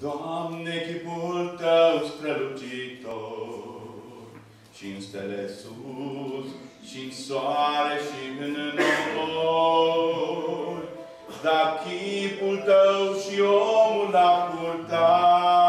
Doamne, chipul Tău strălucitor, și în stele sus, și în soare, și în nori, dar chipul Tău și omul a purtat,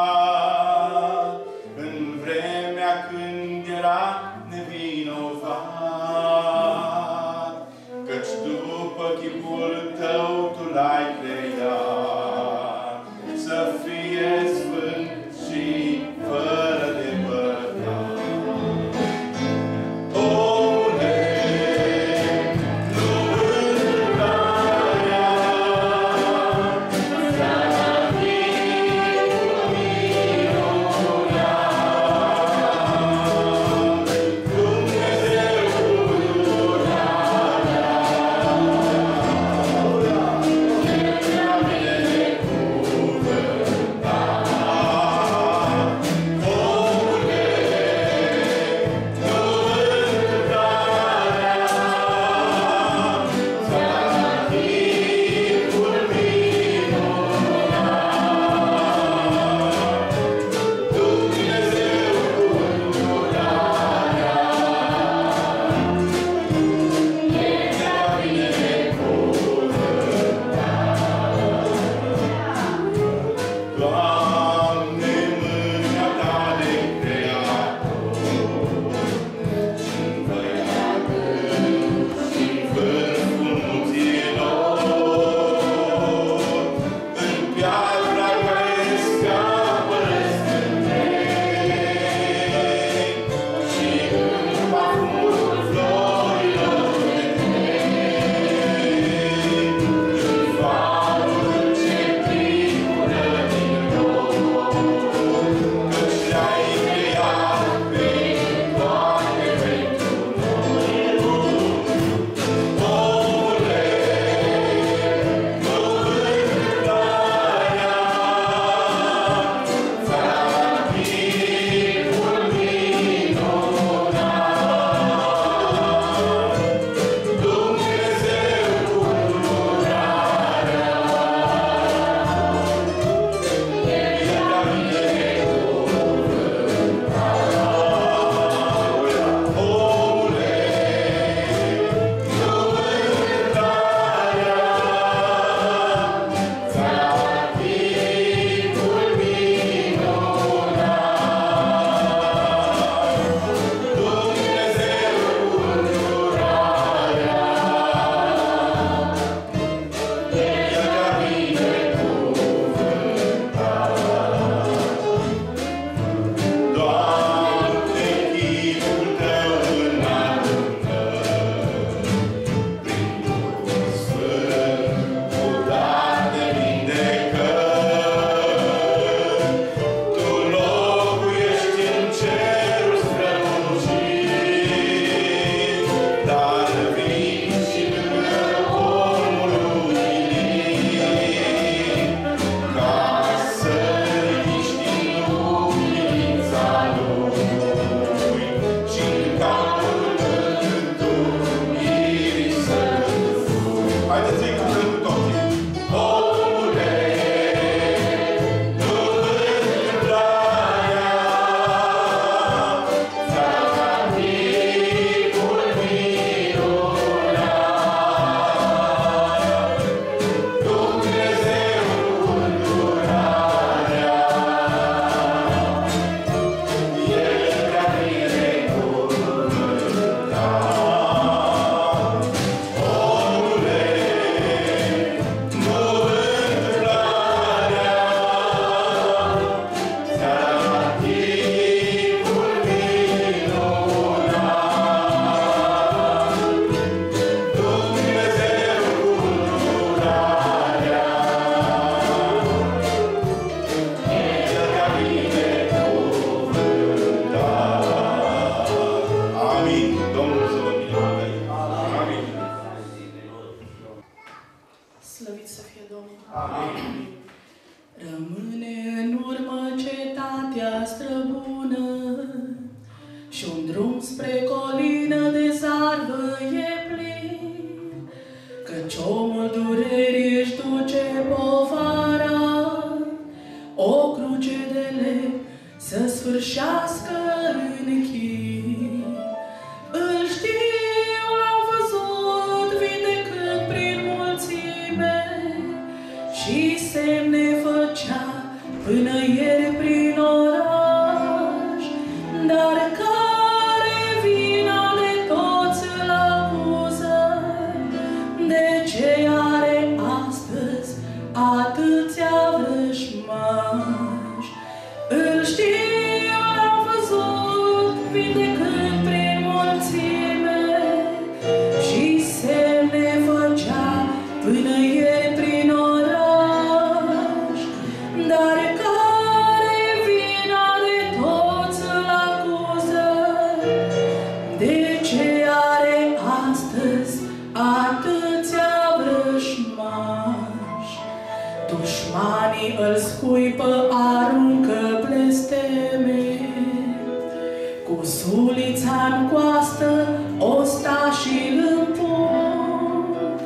Cu sulița în coastă, osta și întort.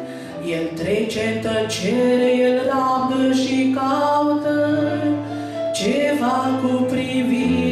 El trece în tăcere, el rabdă și caută ceva cu privire.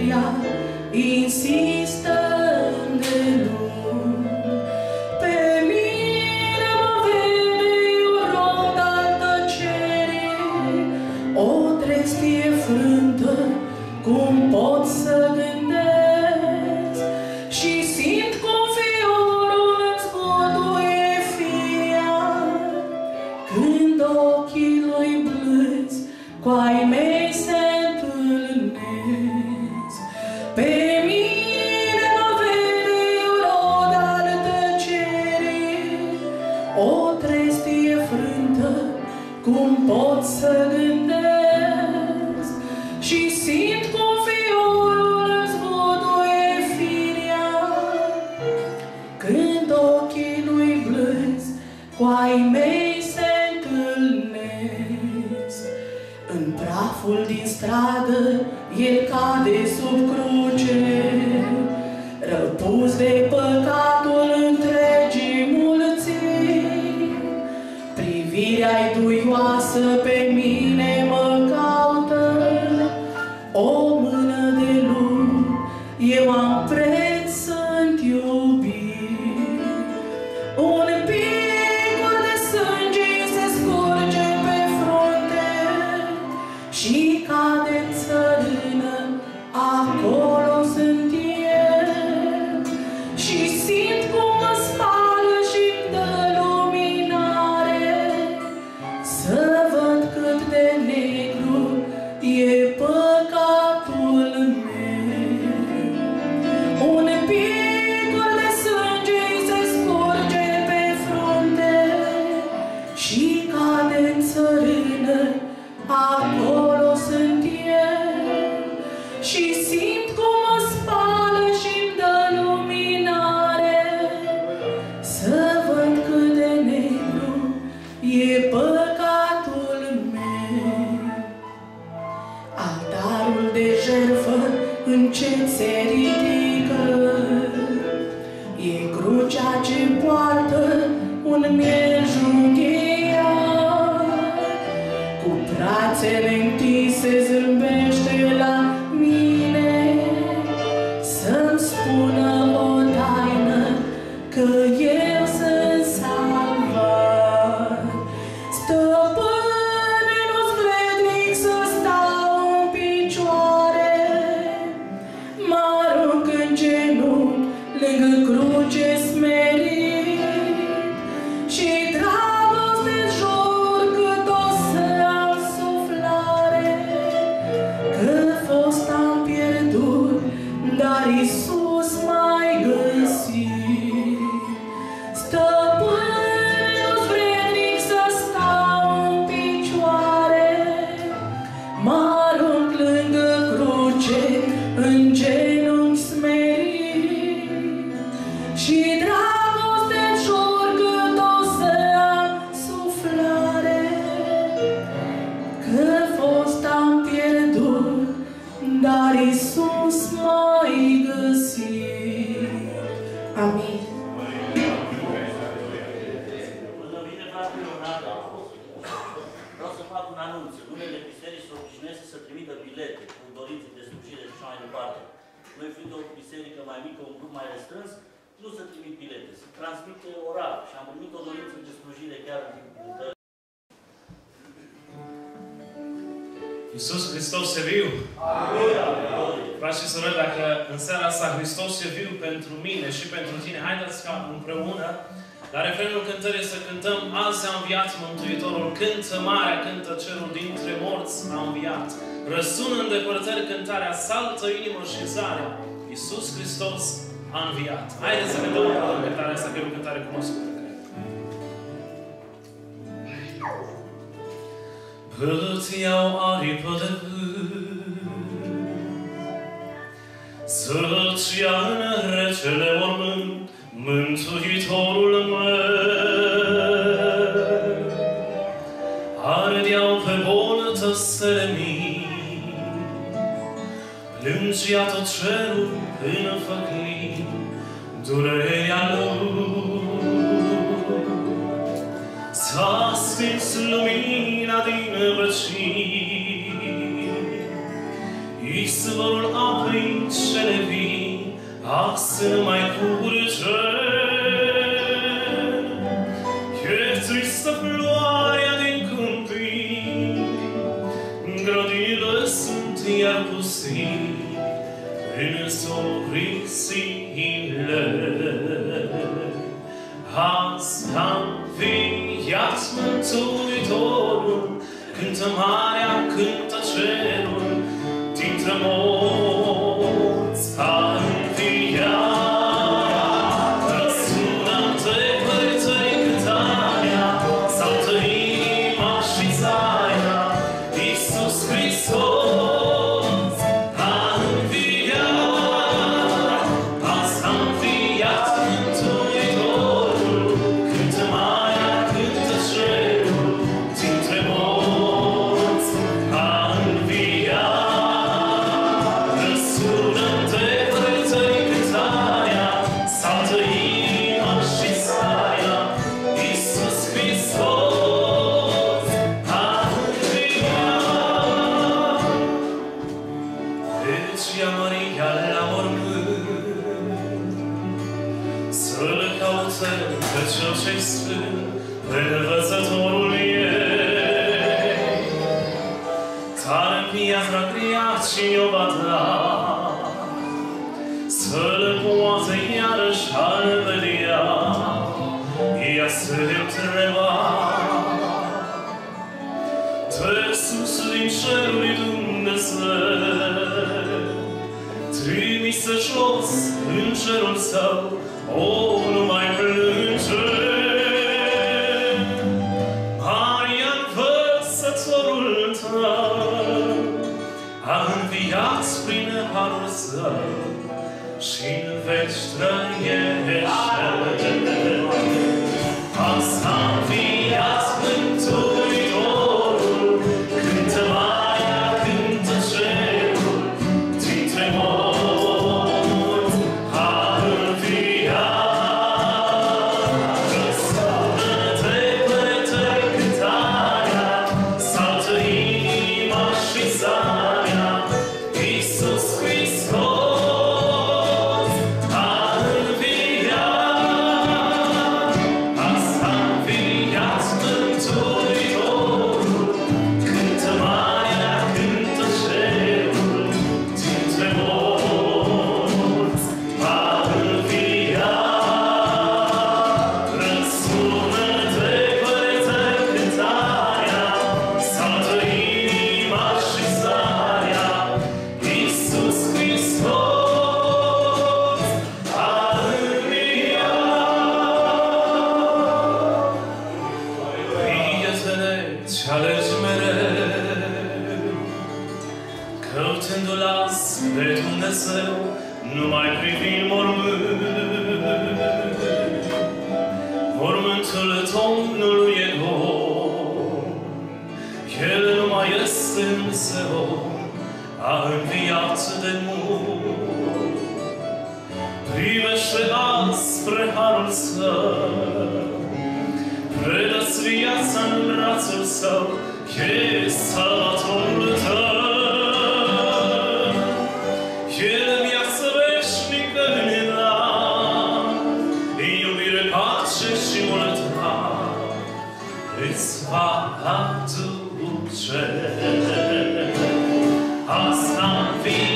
Asta-mi vine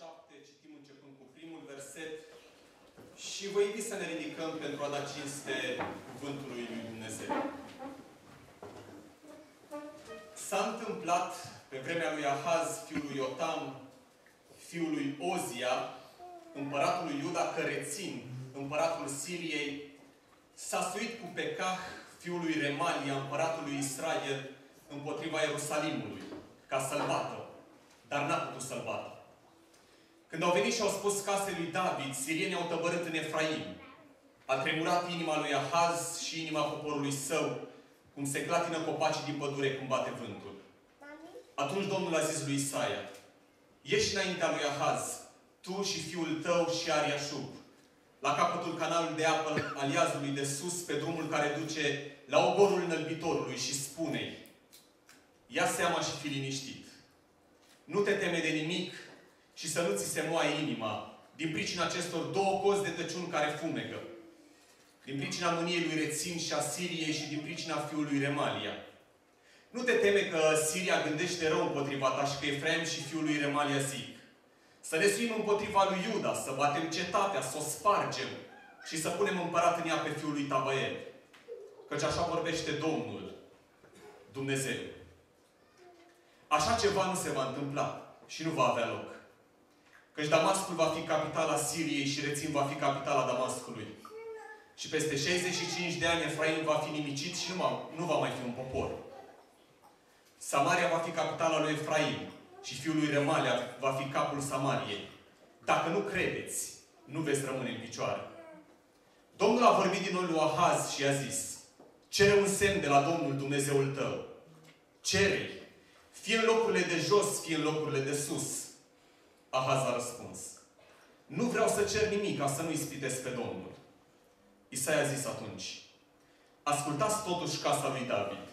7, citim începând cu primul verset. Și vă invit să ne ridicăm pentru a da cinste cuvântului lui Dumnezeu. S-a întâmplat pe vremea lui Ahaz, fiul lui Iotam, fiul lui Ozia, împăratul lui Iuda Cărețin, împăratul Siriei, s-a suit cu Pecah, fiul lui Remalia, împăratul lui Israel, împotriva Ierusalimului, ca să-l bată. Dar n-a putut să-l bată. Când au venit și au spus casei lui David, sirienii au tăbărât în Efraim. A tremurat inima lui Ahaz și inima poporului său, cum se clatină copacii din pădure când bate vântul. Atunci Domnul a zis lui Isaia, Ieși înaintea lui Ahaz, tu și fiul tău și Ariașub, la capătul canalului de apă al iazului de sus, pe drumul care duce la oborul înălbitorului și spune-i, Ia seama și fi liniștit. Nu te teme de nimic, și să nu ți se moaie inima din pricina acestor două cozi de tăciun care fumecă. Din pricina mâniei lui Rețin și a Siriei și din pricina fiului Remalia. Nu te teme că Siria gândește rău împotriva ta și că Efraim și fiul lui Remalia zic. Să ne suim împotriva lui Iuda, să batem cetatea, să o spargem și să punem împărat în ea pe fiul lui Tabael. Căci așa vorbește Domnul, Dumnezeu. Așa ceva nu se va întâmpla și nu va avea loc. Căci Damascul va fi capitala Siriei și Rețin va fi capitala Damascului. Și peste 65 de ani Efraim va fi nimicit și nu va, mai fi un popor. Samaria va fi capitala lui Efraim și fiul lui Remalia va fi capul Samariei. Dacă nu credeți, nu veți rămâne în picioare. Domnul a vorbit din noi lui Ahaz și a zis, Cere un semn de la Domnul Dumnezeul tău. Cere. Fie în locurile de jos, fie în locurile de sus. Ahaz a răspuns. Nu vreau să cer nimic ca să nu ispitesc pe Domnul. Isaia a zis atunci. Ascultați totuși casa lui David.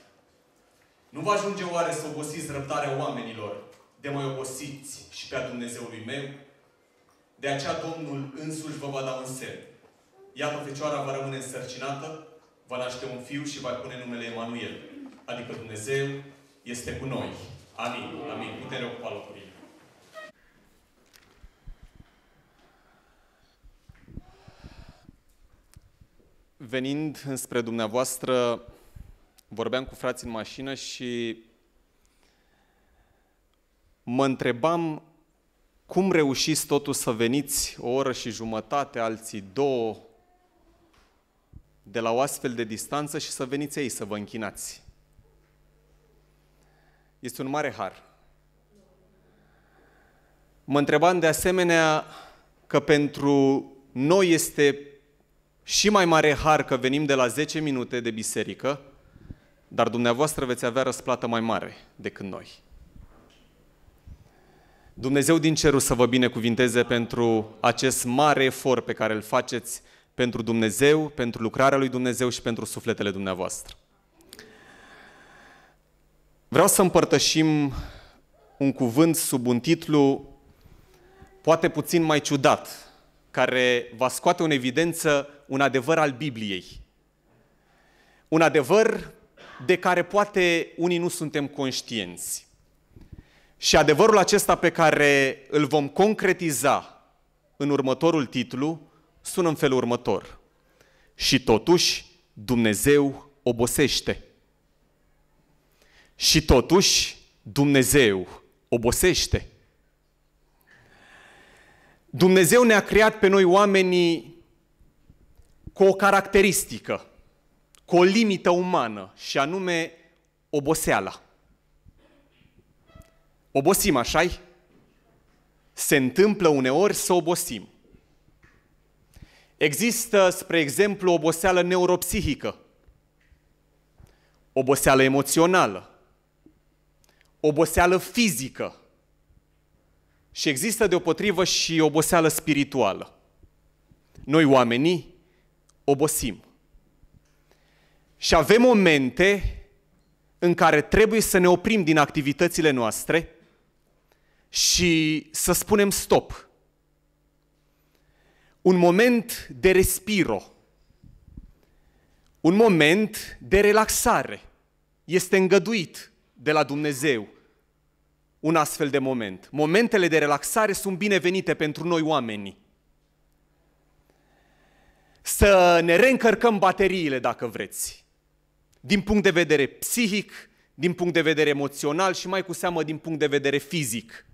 Nu vă ajunge oare să obosiți răbdarea oamenilor, de mai obosiți și pe a Dumnezeului meu? De aceea Domnul însuși vă va da un semn. Iată, Fecioara va rămâne însărcinată, va naște un fiu și va pune numele Emanuel. Adică Dumnezeu este cu noi. Amin. Amin. Putem ocupa locul. Venind înspre dumneavoastră, vorbeam cu frații în mașină și mă întrebam cum reușiți totuși să veniți o oră și jumătate, alții două, de la o astfel de distanță și să veniți ei să vă închinați. Este un mare har. Mă întrebam de asemenea că pentru noi este și mai mare har că venim de la 10 minute de biserică, dar dumneavoastră veți avea răsplată mai mare decât noi. Dumnezeu din cerul să vă binecuvinteze pentru acest mare efort pe care îl faceți pentru Dumnezeu, pentru lucrarea lui Dumnezeu și pentru sufletele dumneavoastră. Vreau să împărtășim un cuvânt sub un titlu poate puțin mai ciudat care va scoate în evidență un adevăr al Bibliei. Un adevăr de care poate unii nu suntem conștienți. Și adevărul acesta pe care îl vom concretiza în următorul titlu sună în felul următor. Și totuși Dumnezeu obosește. Și totuși Dumnezeu obosește. Dumnezeu ne-a creat pe noi oamenii cu o caracteristică, cu o limită umană și anume oboseala. Obosim, așa -i? Se întâmplă uneori să obosim. Există, spre exemplu, oboseală neuropsihică, oboseală emoțională, oboseală fizică, și există deopotrivă și oboseală spirituală. Noi oamenii obosim. Și avem momente în care trebuie să ne oprim din activitățile noastre și să spunem stop. Un moment de respiro. Un moment de relaxare. Este îngăduit de la Dumnezeu un astfel de moment. Momentele de relaxare sunt binevenite pentru noi oamenii. Să ne reîncărcăm bateriile, dacă vreți, din punct de vedere psihic, din punct de vedere emoțional și mai cu seamă din punct de vedere fizic.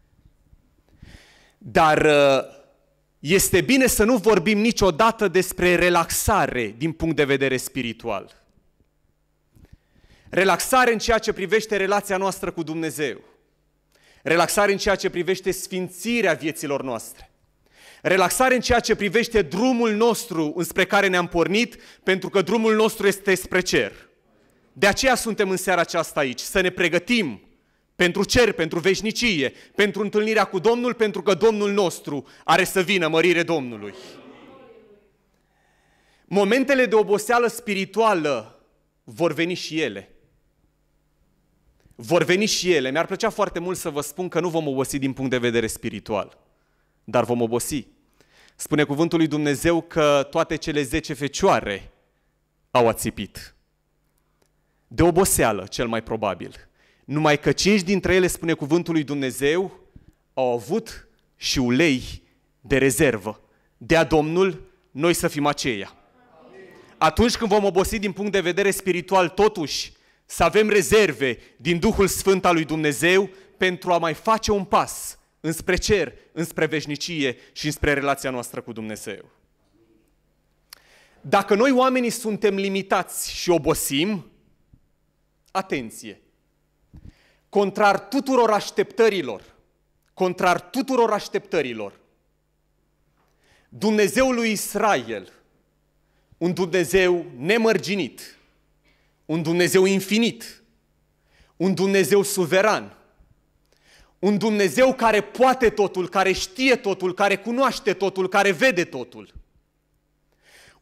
Dar uh, este bine să nu vorbim niciodată despre relaxare din punct de vedere spiritual. Relaxare în ceea ce privește relația noastră cu Dumnezeu relaxare în ceea ce privește sfințirea vieților noastre, relaxare în ceea ce privește drumul nostru înspre care ne-am pornit, pentru că drumul nostru este spre cer. De aceea suntem în seara aceasta aici, să ne pregătim pentru cer, pentru veșnicie, pentru întâlnirea cu Domnul, pentru că Domnul nostru are să vină mărire Domnului. Momentele de oboseală spirituală vor veni și ele vor veni și ele. Mi-ar plăcea foarte mult să vă spun că nu vom obosi din punct de vedere spiritual, dar vom obosi. Spune cuvântul lui Dumnezeu că toate cele zece fecioare au ațipit. De oboseală, cel mai probabil. Numai că cinci dintre ele, spune cuvântul lui Dumnezeu, au avut și ulei de rezervă. a Domnul, noi să fim aceia. Atunci când vom obosi din punct de vedere spiritual, totuși, să avem rezerve din Duhul Sfânt al lui Dumnezeu pentru a mai face un pas înspre cer, înspre veșnicie și înspre relația noastră cu Dumnezeu. Dacă noi oamenii suntem limitați și obosim, atenție! Contrar tuturor așteptărilor, contrar tuturor așteptărilor, Dumnezeul lui Israel, un Dumnezeu nemărginit, un Dumnezeu infinit, un Dumnezeu suveran, un Dumnezeu care poate totul, care știe totul, care cunoaște totul, care vede totul.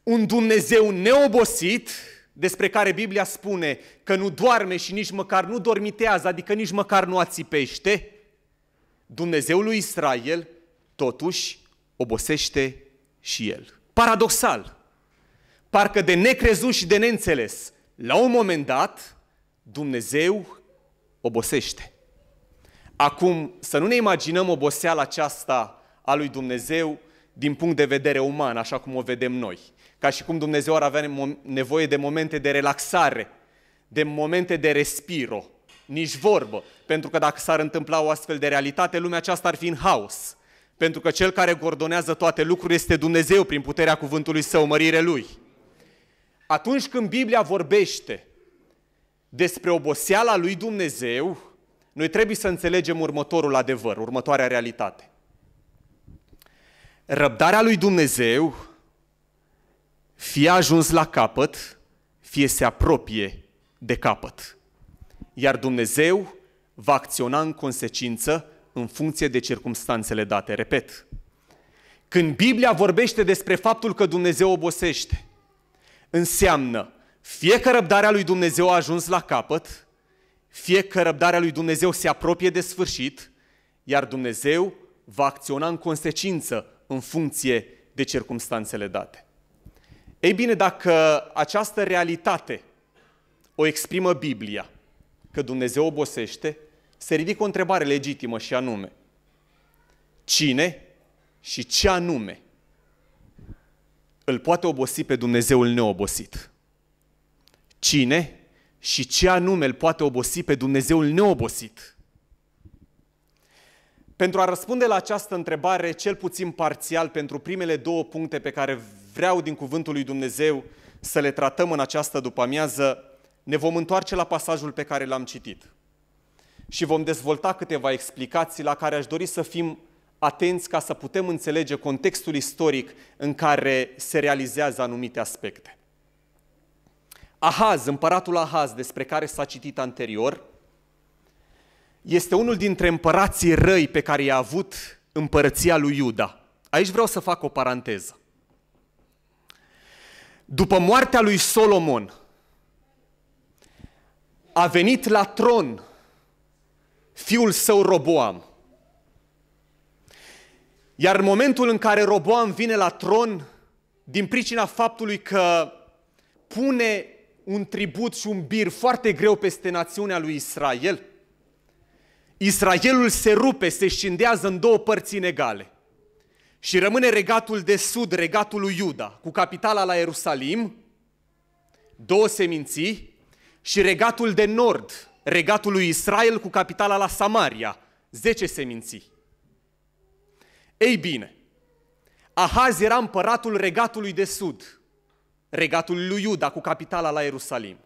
Un Dumnezeu neobosit, despre care Biblia spune că nu doarme și nici măcar nu dormitează, adică nici măcar nu ațipește, Dumnezeul lui Israel totuși obosește și el. Paradoxal, parcă de necrezut și de neînțeles, la un moment dat, Dumnezeu obosește. Acum, să nu ne imaginăm oboseala aceasta a lui Dumnezeu din punct de vedere uman, așa cum o vedem noi. Ca și cum Dumnezeu ar avea nevoie de momente de relaxare, de momente de respiro, nici vorbă. Pentru că dacă s-ar întâmpla o astfel de realitate, lumea aceasta ar fi în haos. Pentru că cel care gordonează toate lucrurile este Dumnezeu prin puterea cuvântului său, mărire lui. Atunci când Biblia vorbește despre oboseala lui Dumnezeu, noi trebuie să înțelegem următorul adevăr, următoarea realitate. Răbdarea lui Dumnezeu fie a ajuns la capăt, fie se apropie de capăt. Iar Dumnezeu va acționa în consecință în funcție de circumstanțele date. Repet, când Biblia vorbește despre faptul că Dumnezeu obosește, înseamnă fie că răbdarea lui Dumnezeu a ajuns la capăt, fie că răbdarea lui Dumnezeu se apropie de sfârșit, iar Dumnezeu va acționa în consecință în funcție de circumstanțele date. Ei bine, dacă această realitate o exprimă Biblia, că Dumnezeu obosește, se ridică o întrebare legitimă și anume, cine și ce anume îl poate obosi pe Dumnezeul neobosit. Cine și ce anume îl poate obosi pe Dumnezeul neobosit? Pentru a răspunde la această întrebare, cel puțin parțial, pentru primele două puncte pe care vreau din cuvântul lui Dumnezeu să le tratăm în această după-amiază, ne vom întoarce la pasajul pe care l-am citit și vom dezvolta câteva explicații la care aș dori să fim atenți ca să putem înțelege contextul istoric în care se realizează anumite aspecte. Ahaz, împăratul Ahaz, despre care s-a citit anterior, este unul dintre împărații răi pe care i-a avut împărăția lui Iuda. Aici vreau să fac o paranteză. După moartea lui Solomon, a venit la tron fiul său Roboam, iar în momentul în care Roboam vine la tron, din pricina faptului că pune un tribut și un bir foarte greu peste națiunea lui Israel, Israelul se rupe, se scindează în două părți inegale. Și rămâne regatul de sud, regatul lui Iuda, cu capitala la Ierusalim, două seminții, și regatul de nord, regatul lui Israel, cu capitala la Samaria, zece seminții. Ei bine, Ahaz era împăratul regatului de sud, regatul lui Iuda cu capitala la Ierusalim.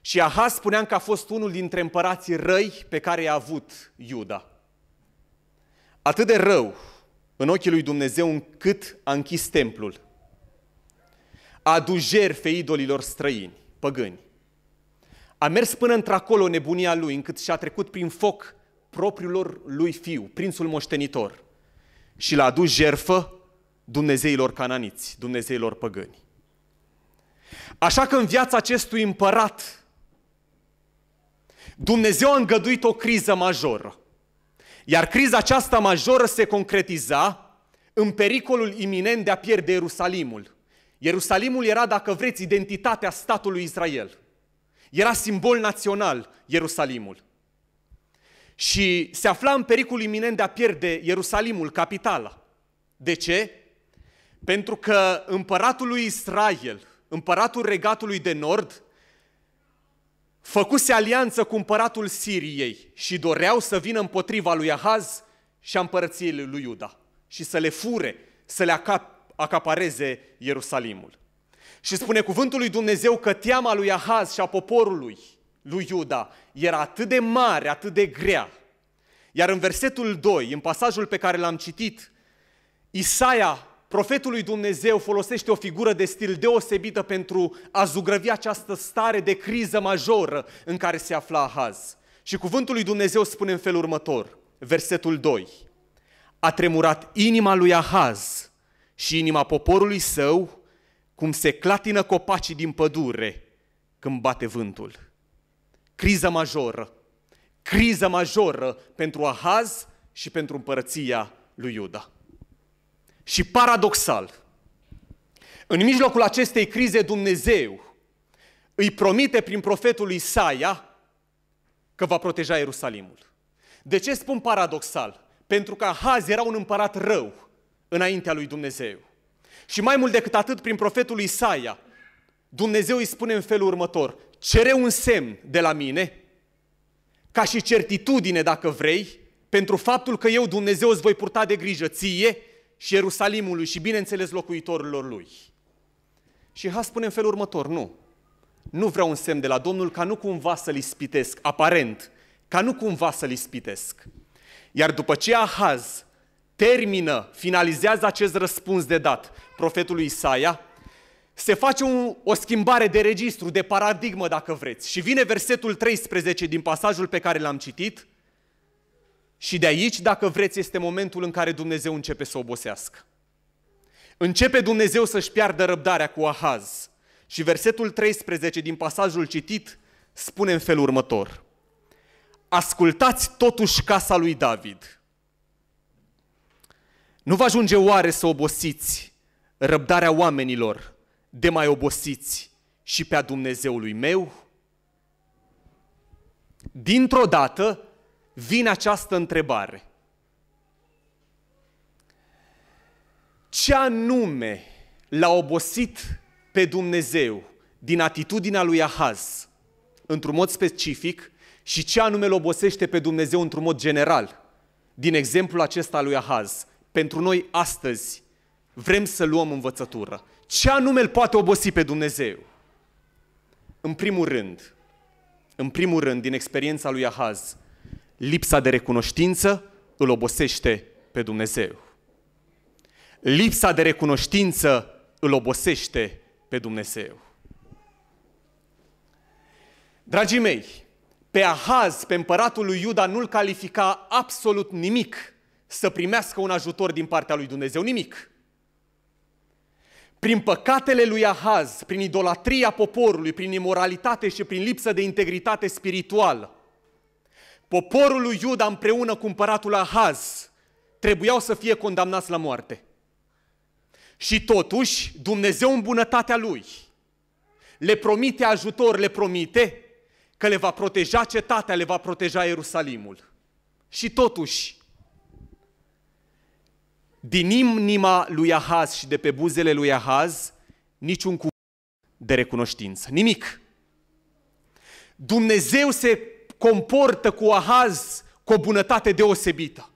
Și Ahaz spuneam că a fost unul dintre împărații răi pe care i-a avut Iuda. Atât de rău în ochii lui Dumnezeu încât a închis templul. A adus jerfe idolilor străini, păgâni. A mers până într-acolo nebunia lui, încât și-a trecut prin foc propriul lui fiu, prințul moștenitor și l-a adus jerfă Dumnezeilor cananiți, Dumnezeilor păgâni. Așa că în viața acestui împărat, Dumnezeu a îngăduit o criză majoră. Iar criza aceasta majoră se concretiza în pericolul iminent de a pierde Ierusalimul. Ierusalimul era, dacă vreți, identitatea statului Israel. Era simbol național Ierusalimul și se afla în pericol iminent de a pierde Ierusalimul, capitala. De ce? Pentru că împăratul lui Israel, împăratul regatului de nord, făcuse alianță cu împăratul Siriei și doreau să vină împotriva lui Ahaz și a împărăției lui Iuda și să le fure, să le acapareze Ierusalimul. Și spune cuvântul lui Dumnezeu că teama lui Ahaz și a poporului lui Iuda era atât de mare, atât de grea. Iar în versetul 2, în pasajul pe care l-am citit, Isaia, profetul lui Dumnezeu, folosește o figură de stil deosebită pentru a zugrăvi această stare de criză majoră în care se afla Ahaz. Și cuvântul lui Dumnezeu spune în felul următor, versetul 2. A tremurat inima lui Ahaz și inima poporului său, cum se clatină copacii din pădure când bate vântul. Criză majoră. Criză majoră pentru Ahaz și pentru împărăția lui Iuda. Și paradoxal, în mijlocul acestei crize Dumnezeu îi promite prin profetul Isaia că va proteja Ierusalimul. De ce spun paradoxal? Pentru că Ahaz era un împărat rău înaintea lui Dumnezeu. Și mai mult decât atât, prin profetul Isaia, Dumnezeu îi spune în felul următor, cere un semn de la mine, ca și certitudine, dacă vrei, pentru faptul că eu, Dumnezeu, îți voi purta de grijă ție și Ierusalimului și, bineînțeles, locuitorilor lui. Și Ha spune în felul următor, nu. Nu vreau un semn de la Domnul ca nu cumva să-l ispitesc, aparent, ca nu cumva să-l ispitesc. Iar după ce Ahaz termină, finalizează acest răspuns de dat profetului Isaia, se face un, o schimbare de registru, de paradigmă, dacă vreți. Și vine versetul 13 din pasajul pe care l-am citit. Și de aici, dacă vreți, este momentul în care Dumnezeu începe să obosească. Începe Dumnezeu să-și piardă răbdarea cu Ahaz. Și versetul 13 din pasajul citit spune în felul următor. Ascultați totuși casa lui David. Nu vă ajunge oare să obosiți răbdarea oamenilor de mai obosiți și pe a Dumnezeului meu? Dintr-o dată vine această întrebare. Ce anume l-a obosit pe Dumnezeu din atitudinea lui Ahaz, într-un mod specific, și ce anume îl obosește pe Dumnezeu într-un mod general, din exemplul acesta lui Ahaz, pentru noi astăzi vrem să luăm învățătură ce anume îl poate obosi pe Dumnezeu? În primul rând, în primul rând, din experiența lui Ahaz, lipsa de recunoștință îl obosește pe Dumnezeu. Lipsa de recunoștință îl obosește pe Dumnezeu. Dragii mei, pe Ahaz, pe împăratul lui Iuda, nu-l califica absolut nimic să primească un ajutor din partea lui Dumnezeu, nimic prin păcatele lui Ahaz, prin idolatria poporului, prin imoralitate și prin lipsă de integritate spirituală, poporul lui Iuda împreună cu împăratul Ahaz trebuiau să fie condamnați la moarte. Și totuși, Dumnezeu în bunătatea lui le promite ajutor, le promite că le va proteja cetatea, le va proteja Ierusalimul. Și totuși, din inima lui Ahaz și de pe buzele lui Ahaz niciun cuvânt de recunoștință, nimic. Dumnezeu se comportă cu Ahaz cu o bunătate deosebită.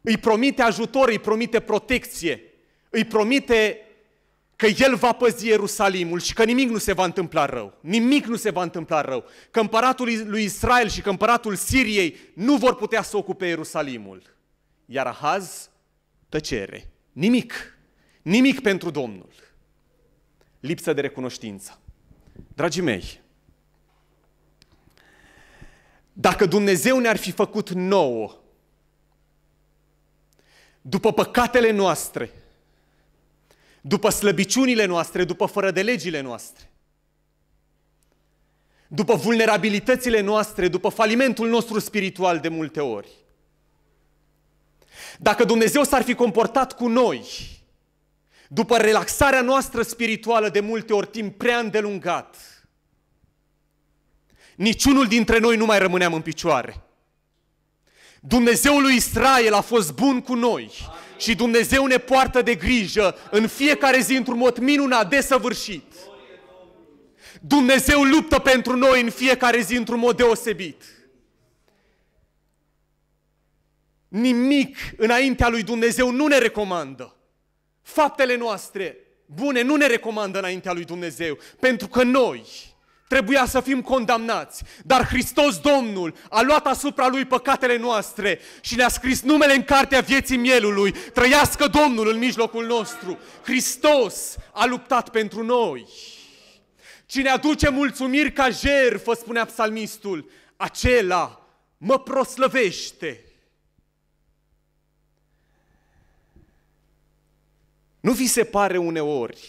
Îi promite ajutor, îi promite protecție, îi promite că el va păzi Ierusalimul și că nimic nu se va întâmpla rău. Nimic nu se va întâmpla rău. Că împăratul lui Israel și că împăratul Siriei nu vor putea să ocupe Ierusalimul. Iar Ahaz tăcere, nimic, nimic pentru Domnul. Lipsă de recunoștință. Dragii mei, dacă Dumnezeu ne-ar fi făcut nouă, după păcatele noastre, după slăbiciunile noastre, după fără de legile noastre, după vulnerabilitățile noastre, după falimentul nostru spiritual de multe ori, dacă Dumnezeu s-ar fi comportat cu noi, după relaxarea noastră spirituală de multe ori timp prea îndelungat, niciunul dintre noi nu mai rămâneam în picioare. Dumnezeul lui Israel a fost bun cu noi și Dumnezeu ne poartă de grijă în fiecare zi într-un mod minunat, desăvârșit. Dumnezeu luptă pentru noi în fiecare zi într-un mod deosebit. Nimic înaintea lui Dumnezeu nu ne recomandă. Faptele noastre bune nu ne recomandă înaintea lui Dumnezeu, pentru că noi trebuia să fim condamnați, dar Hristos Domnul a luat asupra Lui păcatele noastre și ne-a scris numele în cartea vieții mielului. Trăiască Domnul în mijlocul nostru. Hristos a luptat pentru noi. Cine aduce mulțumiri ca jerfă, spunea psalmistul, acela mă proslăvește. Nu vi se pare uneori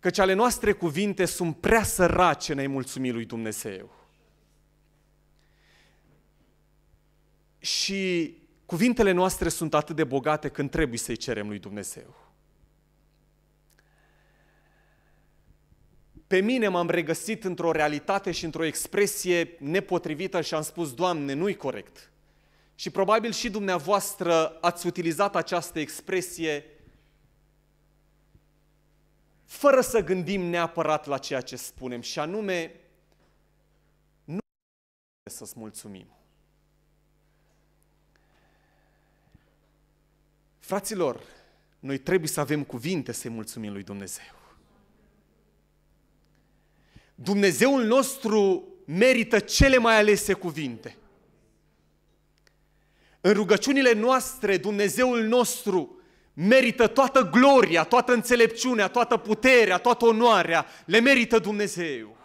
că cele noastre cuvinte sunt prea sărace ne-ai mulțumi lui Dumnezeu. Și cuvintele noastre sunt atât de bogate când trebuie să-i cerem lui Dumnezeu. Pe mine m-am regăsit într-o realitate și într-o expresie nepotrivită și am spus, Doamne, nu-i corect. Și probabil și dumneavoastră ați utilizat această expresie fără să gândim neapărat la ceea ce spunem, și anume, nu să-ți mulțumim. Fraților, noi trebuie să avem cuvinte să-i mulțumim lui Dumnezeu. Dumnezeul nostru merită cele mai alese cuvinte. În rugăciunile noastre, Dumnezeul nostru merită toată gloria, toată înțelepciunea, toată puterea, toată onoarea. Le merită Dumnezeu.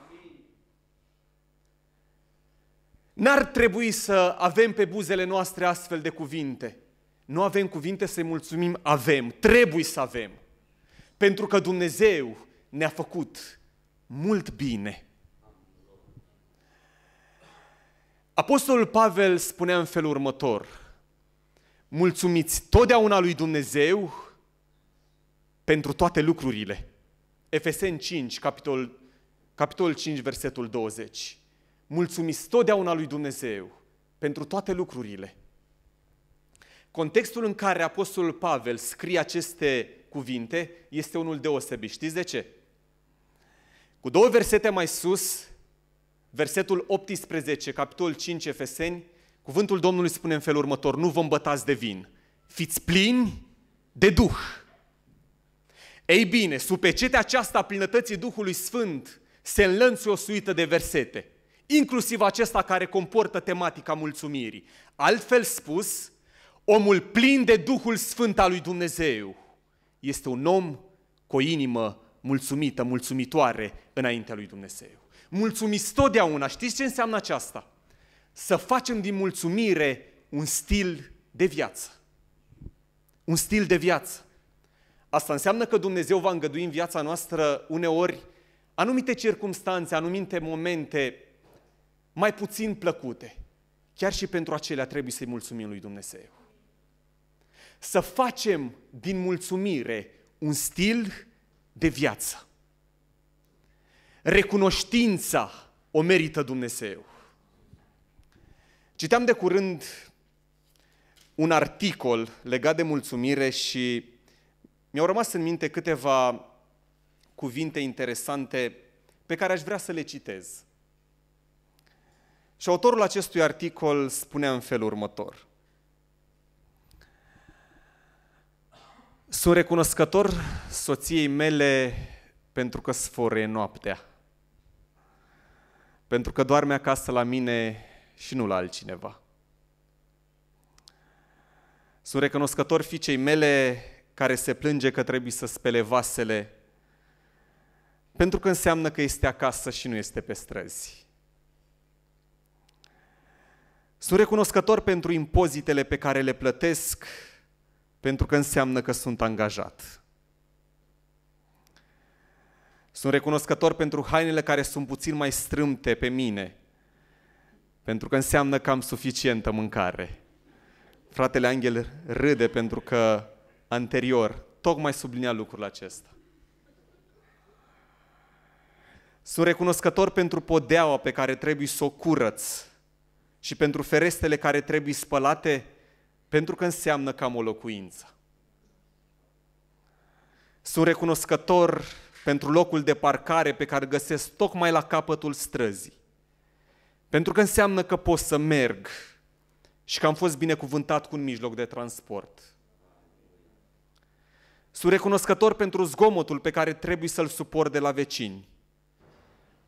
N-ar trebui să avem pe buzele noastre astfel de cuvinte. Nu avem cuvinte să-i mulțumim, avem, trebuie să avem. Pentru că Dumnezeu ne-a făcut mult bine. Apostolul Pavel spunea în felul următor, mulțumiți totdeauna lui Dumnezeu pentru toate lucrurile. Efeseni 5, capitol, capitol 5, versetul 20. Mulțumiți totdeauna lui Dumnezeu pentru toate lucrurile. Contextul în care Apostolul Pavel scrie aceste cuvinte este unul deosebit. Știți de ce? Cu două versete mai sus, versetul 18, capitol 5 Efeseni, Cuvântul Domnului spune în felul următor, nu vă îmbătați de vin, fiți plini de Duh. Ei bine, sub pecetea aceasta a plinătății Duhului Sfânt se înlănțuie o suită de versete, inclusiv acesta care comportă tematica mulțumirii. Altfel spus, omul plin de Duhul Sfânt al lui Dumnezeu este un om cu o inimă mulțumită, mulțumitoare înaintea lui Dumnezeu. Mulțumiți totdeauna. Știți ce înseamnă aceasta? să facem din mulțumire un stil de viață. Un stil de viață. Asta înseamnă că Dumnezeu va îngădui în viața noastră uneori anumite circumstanțe, anumite momente mai puțin plăcute. Chiar și pentru acelea trebuie să-i mulțumim lui Dumnezeu. Să facem din mulțumire un stil de viață. Recunoștința o merită Dumnezeu. Citeam de curând un articol legat de mulțumire și mi-au rămas în minte câteva cuvinte interesante pe care aș vrea să le citez. Și autorul acestui articol spunea în felul următor. Sunt recunoscător soției mele pentru că sfore noaptea, pentru că doarme acasă la mine și nu la altcineva. Sunt recunoscător fiicei mele care se plânge că trebuie să spele vasele pentru că înseamnă că este acasă și nu este pe străzi. Sunt recunoscător pentru impozitele pe care le plătesc pentru că înseamnă că sunt angajat. Sunt recunoscător pentru hainele care sunt puțin mai strâmte pe mine pentru că înseamnă că am suficientă mâncare. Fratele Angel râde pentru că anterior tocmai sublinea lucrul acesta. Sunt recunoscător pentru podeaua pe care trebuie să o curăț și pentru ferestele care trebuie spălate, pentru că înseamnă că am o locuință. Sunt recunoscător pentru locul de parcare pe care găsesc tocmai la capătul străzii pentru că înseamnă că pot să merg și că am fost binecuvântat cu un mijloc de transport. Sunt recunoscător pentru zgomotul pe care trebuie să-l suport de la vecini.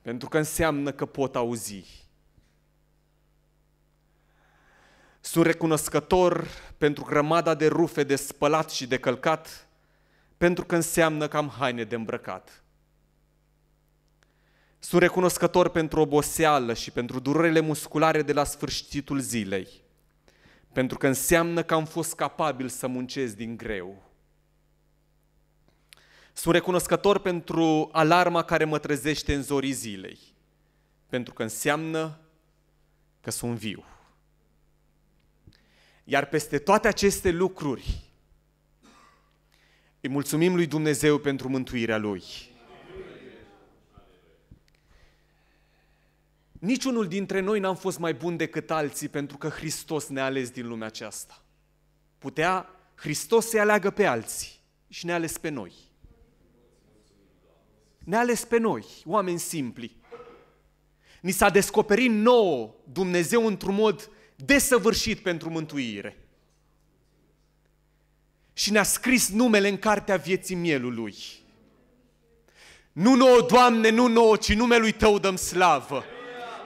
Pentru că înseamnă că pot auzi. Sunt recunoscător pentru grămada de rufe de spălat și de călcat, pentru că înseamnă că am haine de îmbrăcat. Sunt recunoscător pentru oboseală și pentru durerile musculare de la sfârșitul zilei, pentru că înseamnă că am fost capabil să muncesc din greu. Sunt recunoscător pentru alarma care mă trezește în zorii zilei, pentru că înseamnă că sunt viu. Iar peste toate aceste lucruri, îi mulțumim lui Dumnezeu pentru mântuirea Lui. Niciunul dintre noi n-am fost mai bun decât alții pentru că Hristos ne-a ales din lumea aceasta. Putea Hristos să-i aleagă pe alții și ne-a ales pe noi. Ne-a ales pe noi, oameni simpli. Ni s-a descoperit nouă Dumnezeu într-un mod desăvârșit pentru mântuire. Și ne-a scris numele în cartea vieții mielului. Nu nouă, Doamne, nu nouă, ci numelui Tău dăm slavă. Amin.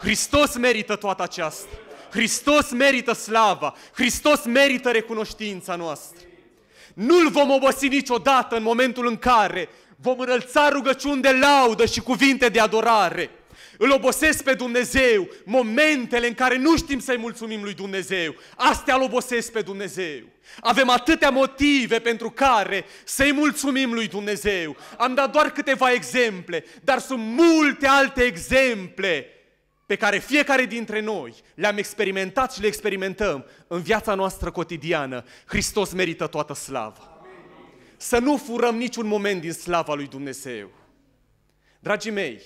Hristos merită toată aceasta. Hristos merită slava. Hristos merită recunoștința noastră. Nu-L vom obosi niciodată în momentul în care vom înălța rugăciuni de laudă și cuvinte de adorare. Îl obosesc pe Dumnezeu momentele în care nu știm să-i mulțumim lui Dumnezeu. Astea îl obosesc pe Dumnezeu. Avem atâtea motive pentru care să-i mulțumim lui Dumnezeu. Am dat doar câteva exemple, dar sunt multe alte exemple pe care fiecare dintre noi le-am experimentat și le experimentăm în viața noastră cotidiană, Hristos merită toată slava. Să nu furăm niciun moment din slava lui Dumnezeu. Dragii mei,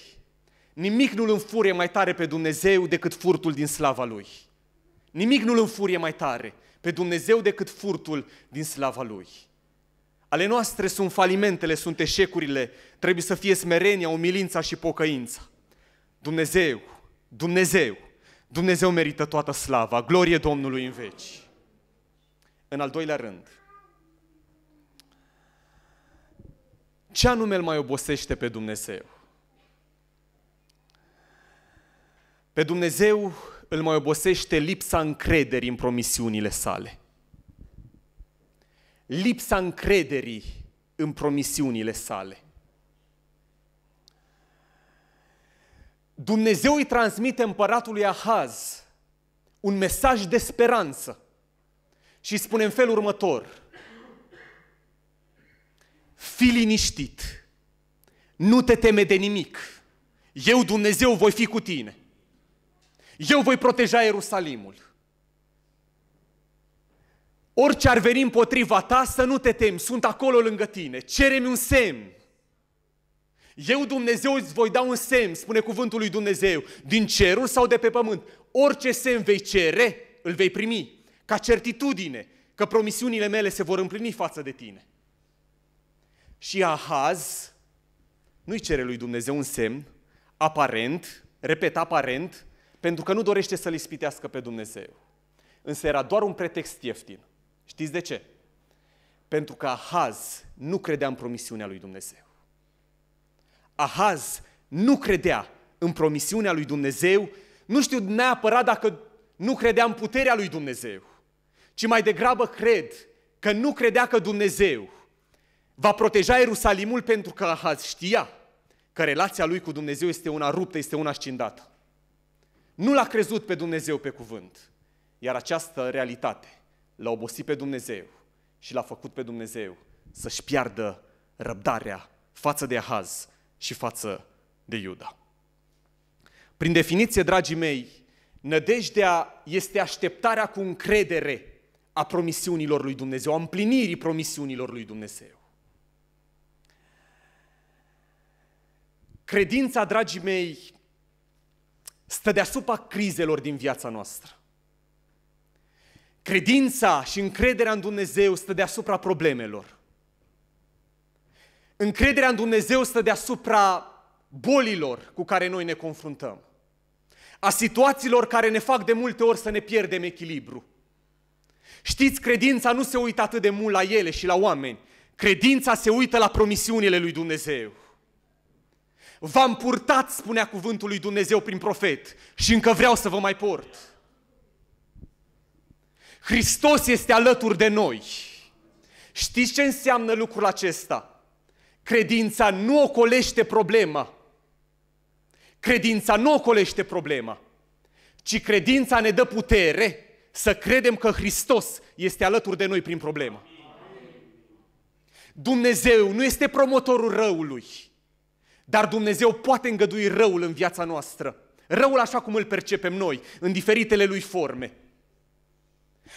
nimic nu-L înfurie mai tare pe Dumnezeu decât furtul din slava Lui. Nimic nu-L înfurie mai tare pe Dumnezeu decât furtul din slava Lui. Ale noastre sunt falimentele, sunt eșecurile, trebuie să fie smerenia, umilința și pocăința. Dumnezeu Dumnezeu. Dumnezeu merită toată slava, glorie Domnului în veci. În al doilea rând, ce anume îl mai obosește pe Dumnezeu? Pe Dumnezeu îl mai obosește lipsa încrederii în promisiunile sale. Lipsa încrederii în promisiunile sale. Dumnezeu îi transmite împăratului Ahaz un mesaj de speranță și spune în felul următor. Fii liniștit, nu te teme de nimic. Eu, Dumnezeu, voi fi cu tine. Eu voi proteja Ierusalimul. Orice ar veni împotriva ta, să nu te temi, sunt acolo lângă tine. Cere-mi un semn. Eu, Dumnezeu, îți voi da un semn, spune cuvântul lui Dumnezeu, din cerul sau de pe pământ. Orice semn vei cere, îl vei primi, ca certitudine că promisiunile mele se vor împlini față de tine. Și Ahaz nu-i cere lui Dumnezeu un semn, aparent, repet, aparent, pentru că nu dorește să-L ispitească pe Dumnezeu. Însă era doar un pretext ieftin. Știți de ce? Pentru că Ahaz nu credea în promisiunea lui Dumnezeu. Ahaz nu credea în promisiunea lui Dumnezeu, nu știu neapărat dacă nu credea în puterea lui Dumnezeu, ci mai degrabă cred că nu credea că Dumnezeu va proteja Ierusalimul pentru că Ahaz știa că relația lui cu Dumnezeu este una ruptă, este una scindată. Nu l-a crezut pe Dumnezeu pe cuvânt, iar această realitate l-a obosit pe Dumnezeu și l-a făcut pe Dumnezeu să-și piardă răbdarea față de Ahaz, și față de Iuda. Prin definiție, dragii mei, nădejdea este așteptarea cu încredere a promisiunilor lui Dumnezeu, a împlinirii promisiunilor lui Dumnezeu. Credința, dragii mei, stă deasupra crizelor din viața noastră. Credința și încrederea în Dumnezeu stă deasupra problemelor. Încrederea în Dumnezeu stă deasupra bolilor cu care noi ne confruntăm, a situațiilor care ne fac de multe ori să ne pierdem echilibru. Știți, credința nu se uită atât de mult la ele și la oameni. Credința se uită la promisiunile lui Dumnezeu. V-am purtat, spunea cuvântul lui Dumnezeu prin profet, și încă vreau să vă mai port. Hristos este alături de noi. Știți ce înseamnă lucrul acesta? Credința nu ocolește problema. Credința nu ocolește problema, ci credința ne dă putere să credem că Hristos este alături de noi prin problemă. Dumnezeu nu este promotorul răului, dar Dumnezeu poate îngădui răul în viața noastră. Răul așa cum îl percepem noi, în diferitele lui forme.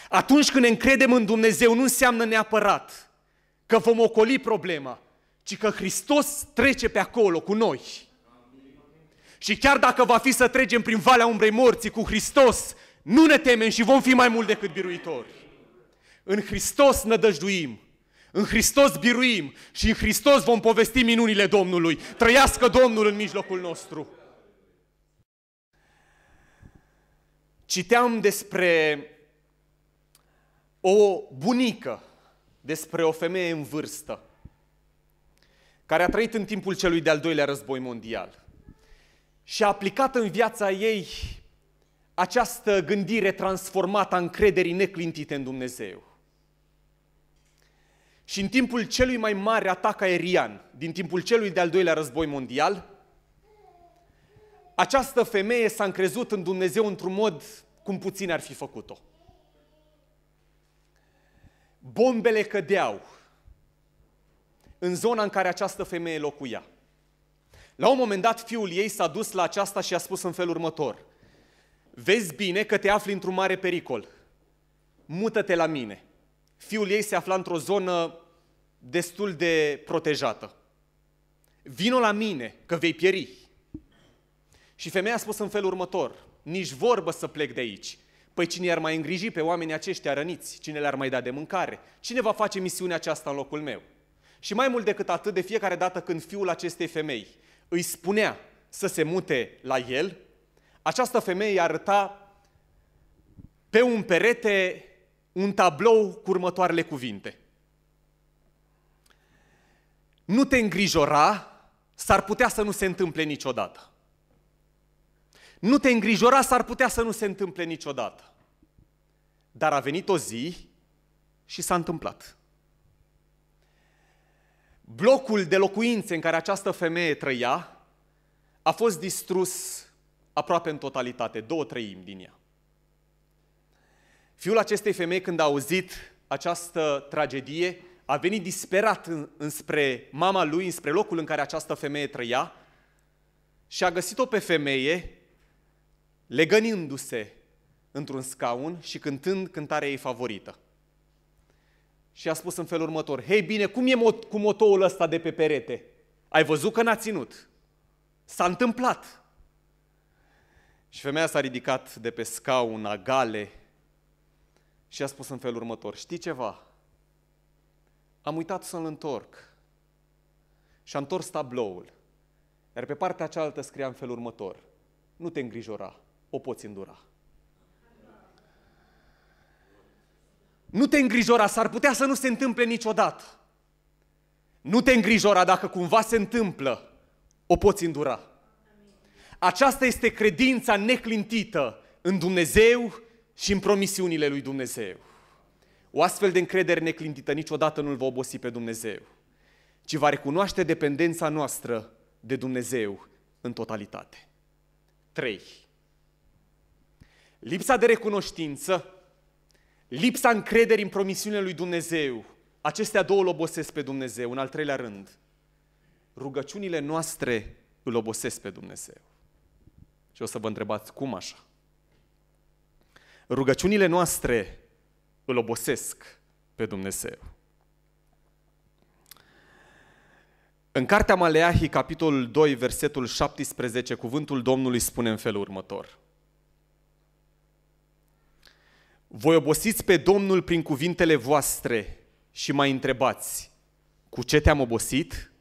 Atunci când ne încredem în Dumnezeu, nu înseamnă neapărat că vom ocoli problema, ci că Hristos trece pe acolo cu noi. Și chiar dacă va fi să trecem prin Valea Umbrei Morții cu Hristos, nu ne temem și vom fi mai mult decât biruitori. În Hristos nădăjduim, în Hristos biruim și în Hristos vom povesti minunile Domnului. Trăiască Domnul în mijlocul nostru! Citeam despre o bunică, despre o femeie în vârstă, care a trăit în timpul celui de-al doilea război mondial și a aplicat în viața ei această gândire transformată a încrederii neclintite în Dumnezeu. Și în timpul celui mai mare atac aerian, din timpul celui de-al doilea război mondial, această femeie s-a încrezut în Dumnezeu într-un mod cum puțin ar fi făcut-o. Bombele cădeau, în zona în care această femeie locuia. La un moment dat, fiul ei s-a dus la aceasta și a spus în felul următor. Vezi bine că te afli într-un mare pericol. Mută-te la mine. Fiul ei se afla într-o zonă destul de protejată. Vino la mine, că vei pieri. Și femeia a spus în felul următor. Nici vorbă să plec de aici. Păi cine ar mai îngriji pe oamenii aceștia răniți? Cine le-ar mai da de mâncare? Cine va face misiunea aceasta în locul meu? Și mai mult decât atât, de fiecare dată când fiul acestei femei îi spunea să se mute la el, această femeie îi arăta pe un perete un tablou cu următoarele cuvinte. Nu te îngrijora, s-ar putea să nu se întâmple niciodată. Nu te îngrijora, s-ar putea să nu se întâmple niciodată. Dar a venit o zi și s-a întâmplat. Blocul de locuințe în care această femeie trăia a fost distrus aproape în totalitate, două treimi din ea. Fiul acestei femei, când a auzit această tragedie, a venit disperat înspre mama lui, înspre locul în care această femeie trăia și a găsit-o pe femeie legănindu-se într-un scaun și cântând cântarea ei favorită și a spus în felul următor, hei bine, cum e mot- cu motoul ăsta de pe perete? Ai văzut că n-a ținut. S-a întâmplat. Și femeia s-a ridicat de pe scaun, agale, și a spus în felul următor, știi ceva? Am uitat să-l întorc. Și am întors tabloul. Iar pe partea cealaltă scria în felul următor, nu te îngrijora, o poți îndura. Nu te îngrijora, s-ar putea să nu se întâmple niciodată. Nu te îngrijora dacă cumva se întâmplă, o poți îndura. Aceasta este credința neclintită în Dumnezeu și în promisiunile lui Dumnezeu. O astfel de încredere neclintită niciodată nu-L va obosi pe Dumnezeu, ci va recunoaște dependența noastră de Dumnezeu în totalitate. 3. Lipsa de recunoștință Lipsa încrederii în promisiunile lui Dumnezeu. Acestea două îl obosesc pe Dumnezeu. În al treilea rând, rugăciunile noastre îl obosesc pe Dumnezeu. Și o să vă întrebați, cum așa? Rugăciunile noastre îl obosesc pe Dumnezeu. În cartea Maleahii, capitolul 2, versetul 17, cuvântul Domnului spune în felul următor. Voi obosiți pe Domnul prin cuvintele voastre și mai întrebați, cu ce te-am obosit?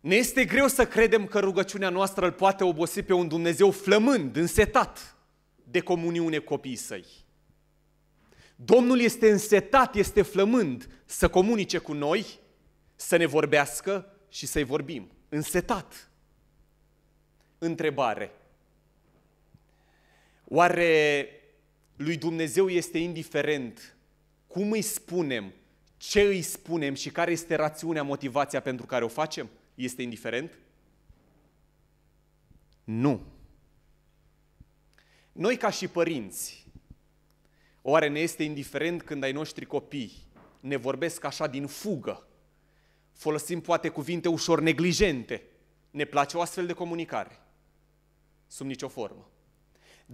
Ne este greu să credem că rugăciunea noastră îl poate obosi pe un Dumnezeu flămând, însetat de comuniune copiii săi. Domnul este însetat, este flămând să comunice cu noi, să ne vorbească și să-i vorbim. Însetat. Întrebare. Oare lui Dumnezeu este indiferent cum îi spunem, ce îi spunem și care este rațiunea, motivația pentru care o facem? Este indiferent? Nu. Noi ca și părinți, oare ne este indiferent când ai noștri copii ne vorbesc așa din fugă? Folosim poate cuvinte ușor neglijente. Ne place o astfel de comunicare? Sub nicio formă.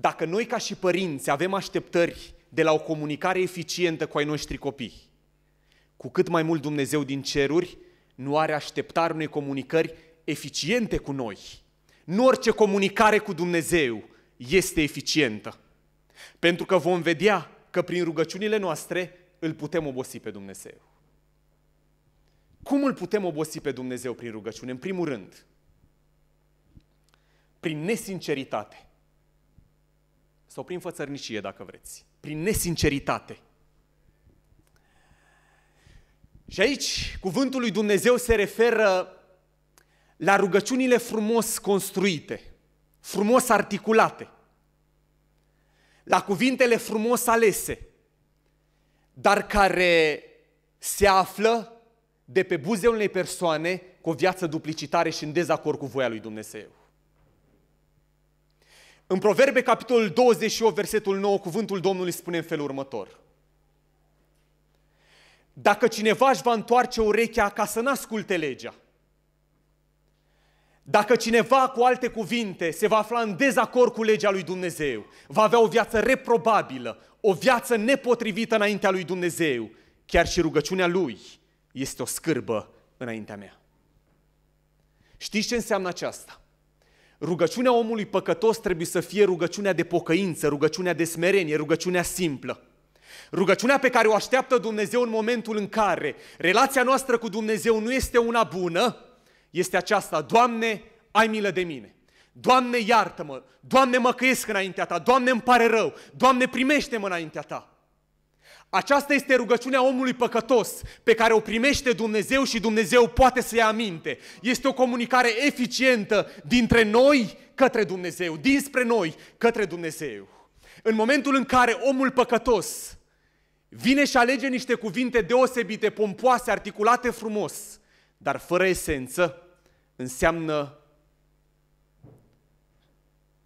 Dacă noi ca și părinți avem așteptări de la o comunicare eficientă cu ai noștri copii, cu cât mai mult Dumnezeu din ceruri nu are așteptare unei comunicări eficiente cu noi. Nu orice comunicare cu Dumnezeu este eficientă. Pentru că vom vedea că prin rugăciunile noastre îl putem obosi pe Dumnezeu. Cum îl putem obosi pe Dumnezeu prin rugăciune? În primul rând, prin nesinceritate sau prin fățărnicie, dacă vreți, prin nesinceritate. Și aici, cuvântul lui Dumnezeu se referă la rugăciunile frumos construite, frumos articulate, la cuvintele frumos alese, dar care se află de pe buze unei persoane cu o viață duplicitare și în dezacord cu voia lui Dumnezeu. În Proverbe, capitolul 28, versetul 9, cuvântul Domnului spune în felul următor. Dacă cineva își va întoarce urechea ca să n-asculte legea, dacă cineva, cu alte cuvinte, se va afla în dezacord cu legea lui Dumnezeu, va avea o viață reprobabilă, o viață nepotrivită înaintea lui Dumnezeu, chiar și rugăciunea lui este o scârbă înaintea mea. Știți ce înseamnă aceasta? Rugăciunea omului păcătos trebuie să fie rugăciunea de pocăință, rugăciunea de smerenie, rugăciunea simplă. Rugăciunea pe care o așteaptă Dumnezeu în momentul în care relația noastră cu Dumnezeu nu este una bună, este aceasta, Doamne, ai milă de mine. Doamne, iartă-mă! Doamne, mă căiesc înaintea Ta! Doamne, îmi pare rău! Doamne, primește-mă înaintea Ta! Aceasta este rugăciunea omului păcătos pe care o primește Dumnezeu și Dumnezeu poate să i aminte. Este o comunicare eficientă dintre noi către Dumnezeu, dinspre noi către Dumnezeu. În momentul în care omul păcătos vine și alege niște cuvinte deosebite, pompoase, articulate frumos, dar fără esență, înseamnă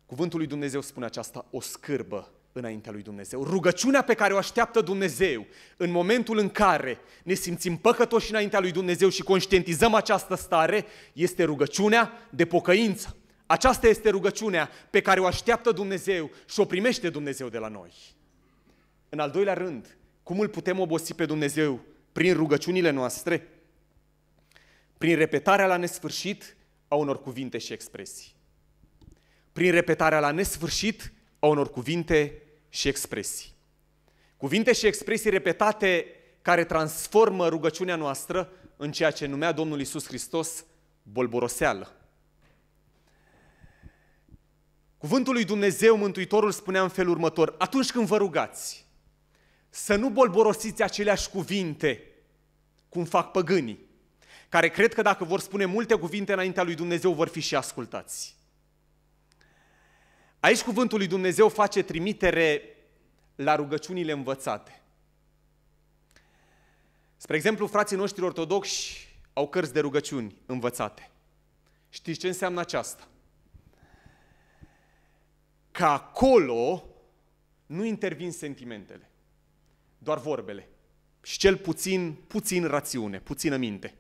Cuvântul lui Dumnezeu spune aceasta, o scârbă înaintea lui Dumnezeu. Rugăciunea pe care o așteaptă Dumnezeu în momentul în care ne simțim păcătoși înaintea lui Dumnezeu și conștientizăm această stare este rugăciunea de pocăință. Aceasta este rugăciunea pe care o așteaptă Dumnezeu și o primește Dumnezeu de la noi. În al doilea rând, cum îl putem obosi pe Dumnezeu? Prin rugăciunile noastre? Prin repetarea la nesfârșit a unor cuvinte și expresii. Prin repetarea la nesfârșit a unor cuvinte și expresii. Cuvinte și expresii repetate care transformă rugăciunea noastră în ceea ce numea Domnul Isus Hristos bolboroseală. Cuvântul lui Dumnezeu, Mântuitorul, spunea în felul următor, atunci când vă rugați, să nu bolborosiți aceleași cuvinte cum fac păgânii, care cred că dacă vor spune multe cuvinte înaintea lui Dumnezeu vor fi și ascultați. Aici cuvântul lui Dumnezeu face trimitere la rugăciunile învățate. Spre exemplu, frații noștri ortodoxi au cărți de rugăciuni învățate. Știți ce înseamnă aceasta? Că acolo nu intervin sentimentele, doar vorbele. Și cel puțin, puțin rațiune, puțină minte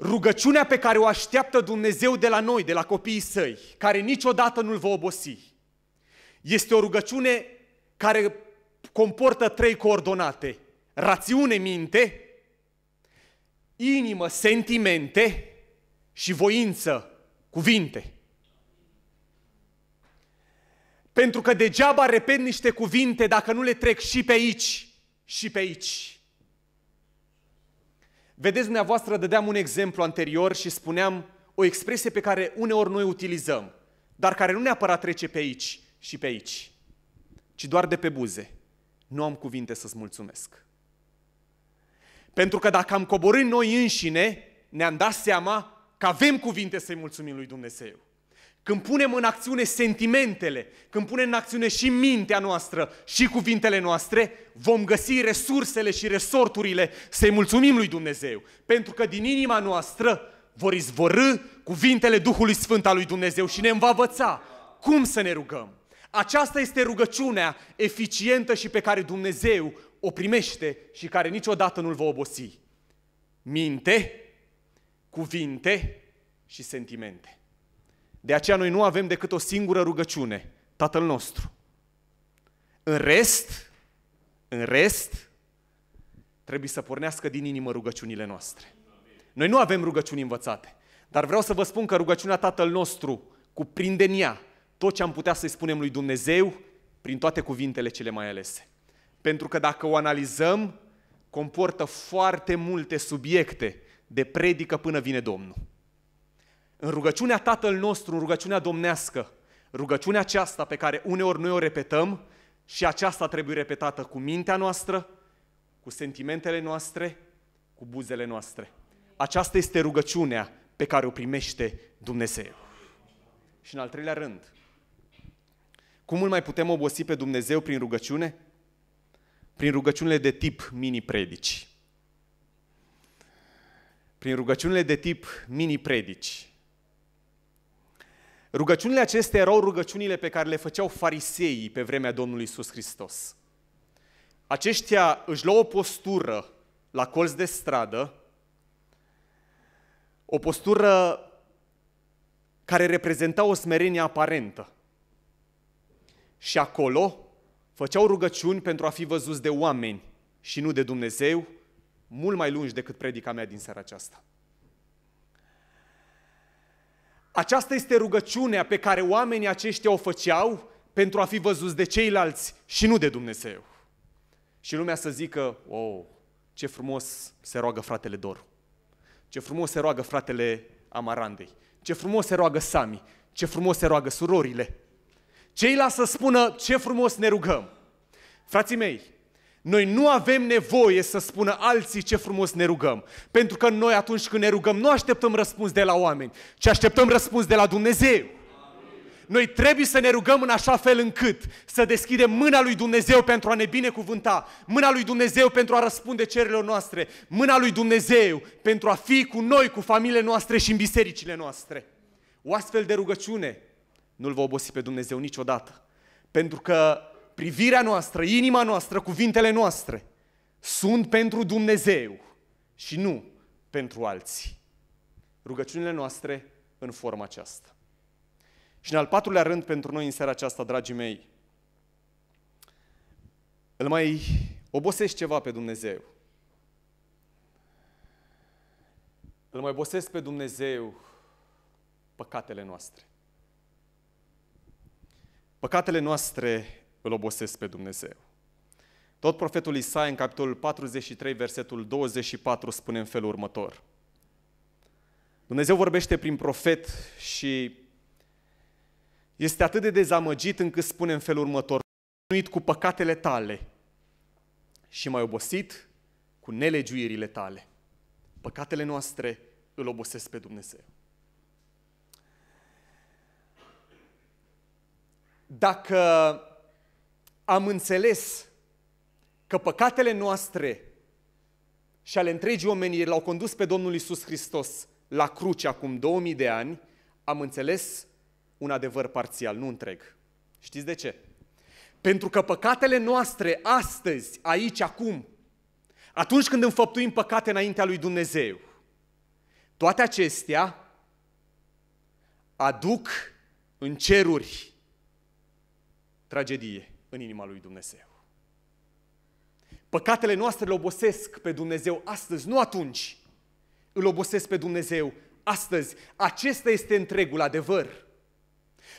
rugăciunea pe care o așteaptă Dumnezeu de la noi, de la copiii săi, care niciodată nu-l va obosi, este o rugăciune care comportă trei coordonate. Rațiune, minte, inimă, sentimente și voință, cuvinte. Pentru că degeaba repet niște cuvinte dacă nu le trec și pe aici și pe aici. Vedeți, dumneavoastră, dădeam un exemplu anterior și spuneam o expresie pe care uneori noi utilizăm, dar care nu neapărat trece pe aici și pe aici, ci doar de pe buze. Nu am cuvinte să-ți mulțumesc. Pentru că dacă am coborât noi înșine, ne-am dat seama că avem cuvinte să-i mulțumim lui Dumnezeu. Când punem în acțiune sentimentele, când punem în acțiune și mintea noastră și cuvintele noastre, vom găsi resursele și resorturile să-i mulțumim lui Dumnezeu. Pentru că din inima noastră vor izvorâ cuvintele Duhului Sfânt al lui Dumnezeu și ne învăța cum să ne rugăm. Aceasta este rugăciunea eficientă și pe care Dumnezeu o primește și care niciodată nu-l va obosi. Minte, cuvinte și sentimente. De aceea noi nu avem decât o singură rugăciune, Tatăl nostru. În rest, în rest, trebuie să pornească din inimă rugăciunile noastre. Noi nu avem rugăciuni învățate, dar vreau să vă spun că rugăciunea Tatăl nostru cuprinde în ea tot ce am putea să-i spunem lui Dumnezeu prin toate cuvintele cele mai alese. Pentru că dacă o analizăm, comportă foarte multe subiecte de predică până vine Domnul în rugăciunea Tatăl nostru, în rugăciunea domnească, rugăciunea aceasta pe care uneori noi o repetăm și aceasta trebuie repetată cu mintea noastră, cu sentimentele noastre, cu buzele noastre. Aceasta este rugăciunea pe care o primește Dumnezeu. Și în al treilea rând, cum îl mai putem obosi pe Dumnezeu prin rugăciune? Prin rugăciunile de tip mini-predici. Prin rugăciunile de tip mini-predici. Rugăciunile acestea erau rugăciunile pe care le făceau fariseii pe vremea Domnului Isus Hristos. Aceștia își luau o postură la colț de stradă, o postură care reprezenta o smerenie aparentă. Și acolo făceau rugăciuni pentru a fi văzuți de oameni și nu de Dumnezeu, mult mai lungi decât predica mea din seara aceasta. Aceasta este rugăciunea pe care oamenii aceștia o făceau pentru a fi văzuți de ceilalți și nu de Dumnezeu. Și lumea să zică, oh, ce frumos se roagă fratele Dor, ce frumos se roagă fratele Amarandei, ce frumos se roagă Sami, ce frumos se roagă surorile. Ceilalți să spună ce frumos ne rugăm. Frații mei, noi nu avem nevoie să spună alții ce frumos ne rugăm. Pentru că noi atunci când ne rugăm nu așteptăm răspuns de la oameni, ci așteptăm răspuns de la Dumnezeu. Noi trebuie să ne rugăm în așa fel încât să deschidem mâna lui Dumnezeu pentru a ne binecuvânta, mâna lui Dumnezeu pentru a răspunde cererilor noastre, mâna lui Dumnezeu pentru a fi cu noi, cu familiile noastre și în bisericile noastre. O astfel de rugăciune nu-L va obosi pe Dumnezeu niciodată. Pentru că privirea noastră, inima noastră, cuvintele noastre sunt pentru Dumnezeu și nu pentru alții. Rugăciunile noastre în forma aceasta. Și în al patrulea rând pentru noi în seara aceasta, dragii mei, îl mai obosești ceva pe Dumnezeu. Îl mai obosesc pe Dumnezeu păcatele noastre. Păcatele noastre îl obosesc pe Dumnezeu. Tot profetul Isai în capitolul 43, versetul 24, spune în felul următor. Dumnezeu vorbește prin profet și este atât de dezamăgit încât spune în felul următor, nuit cu păcatele tale și mai obosit cu nelegiuirile tale. Păcatele noastre îl obosesc pe Dumnezeu. Dacă am înțeles că păcatele noastre și ale întregii omenii l-au condus pe Domnul Isus Hristos la cruce acum 2000 de ani, am înțeles un adevăr parțial, nu întreg. Știți de ce? Pentru că păcatele noastre astăzi, aici, acum, atunci când înfăptuim păcate înaintea lui Dumnezeu, toate acestea aduc în ceruri tragedie în inima lui Dumnezeu. Păcatele noastre îl obosesc pe Dumnezeu astăzi, nu atunci. Îl obosesc pe Dumnezeu astăzi. Acesta este întregul adevăr.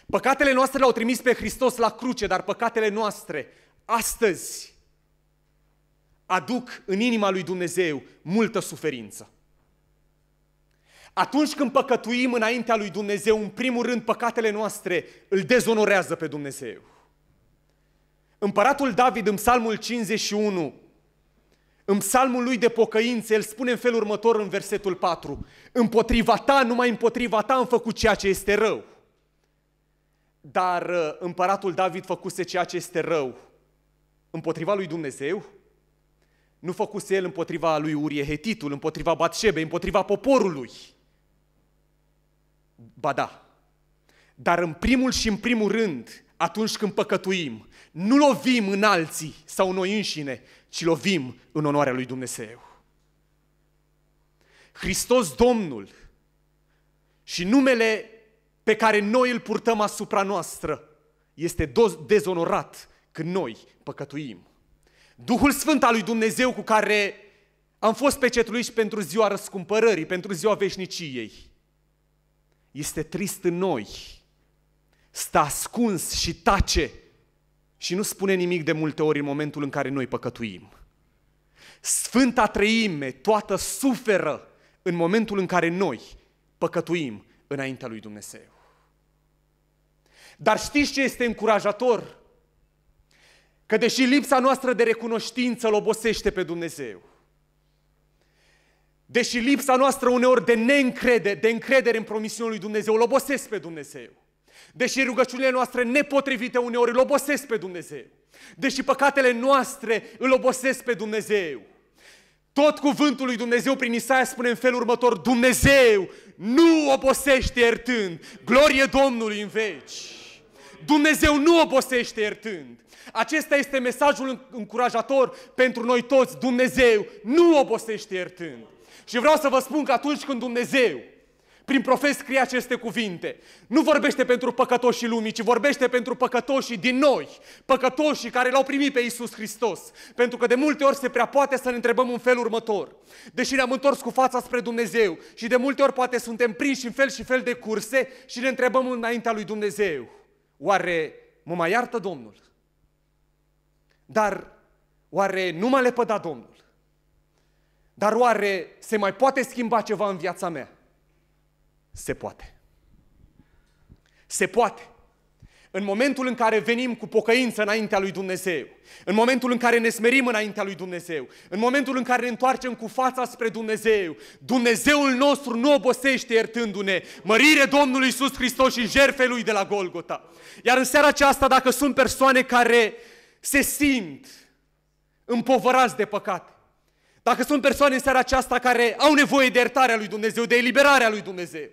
Păcatele noastre l-au trimis pe Hristos la cruce, dar păcatele noastre astăzi aduc în inima lui Dumnezeu multă suferință. Atunci când păcătuim înaintea lui Dumnezeu, în primul rând păcatele noastre îl dezonorează pe Dumnezeu. Împăratul David în psalmul 51, în psalmul lui de pocăință, el spune în felul următor în versetul 4. Împotriva ta, numai împotriva ta am făcut ceea ce este rău. Dar uh, împăratul David făcuse ceea ce este rău împotriva lui Dumnezeu, nu făcuse el împotriva lui Urie Hetitul, împotriva Batșebei, împotriva poporului. Ba da. Dar în primul și în primul rând, atunci când păcătuim, nu lovim în alții sau noi înșine, ci lovim în onoarea lui Dumnezeu. Hristos Domnul și numele pe care noi îl purtăm asupra noastră este dezonorat când noi păcătuim. Duhul Sfânt al lui Dumnezeu cu care am fost pecetuiți pentru ziua răscumpărării, pentru ziua veșniciei, este trist în noi, stă ascuns și tace și nu spune nimic de multe ori în momentul în care noi păcătuim. Sfânta Treime toată suferă în momentul în care noi păcătuim înaintea lui Dumnezeu. Dar știți ce este încurajator? Că deși lipsa noastră de recunoștință îl obosește pe Dumnezeu, deși lipsa noastră uneori de neîncredere, de încredere în promisiunea lui Dumnezeu, îl obosesc pe Dumnezeu, Deși rugăciunile noastre nepotrivite uneori îl obosesc pe Dumnezeu. Deși păcatele noastre îl obosesc pe Dumnezeu. Tot cuvântul lui Dumnezeu prin Isaia spune în felul următor, Dumnezeu nu obosește iertând, glorie Domnului în veci. Dumnezeu nu obosește iertând. Acesta este mesajul încurajator pentru noi toți. Dumnezeu nu obosește iertând. Și vreau să vă spun că atunci când Dumnezeu prin profet scrie aceste cuvinte. Nu vorbește pentru păcătoșii lumii, ci vorbește pentru păcătoșii din noi, păcătoșii care l-au primit pe Isus Hristos. Pentru că de multe ori se prea poate să ne întrebăm un fel următor. Deși ne-am întors cu fața spre Dumnezeu și de multe ori poate suntem prinși în fel și fel de curse și ne întrebăm înaintea lui Dumnezeu. Oare mă mai iartă Domnul? Dar oare nu m-a lepădat Domnul? Dar oare se mai poate schimba ceva în viața mea? Se poate. Se poate. În momentul în care venim cu pocăință înaintea lui Dumnezeu, în momentul în care ne smerim înaintea lui Dumnezeu, în momentul în care ne întoarcem cu fața spre Dumnezeu, Dumnezeul nostru nu obosește iertându-ne. Mărire Domnului Iisus Hristos și jertfei Lui de la Golgota. Iar în seara aceasta, dacă sunt persoane care se simt împovărați de păcate, dacă sunt persoane în seara aceasta care au nevoie de iertarea lui Dumnezeu, de eliberarea lui Dumnezeu,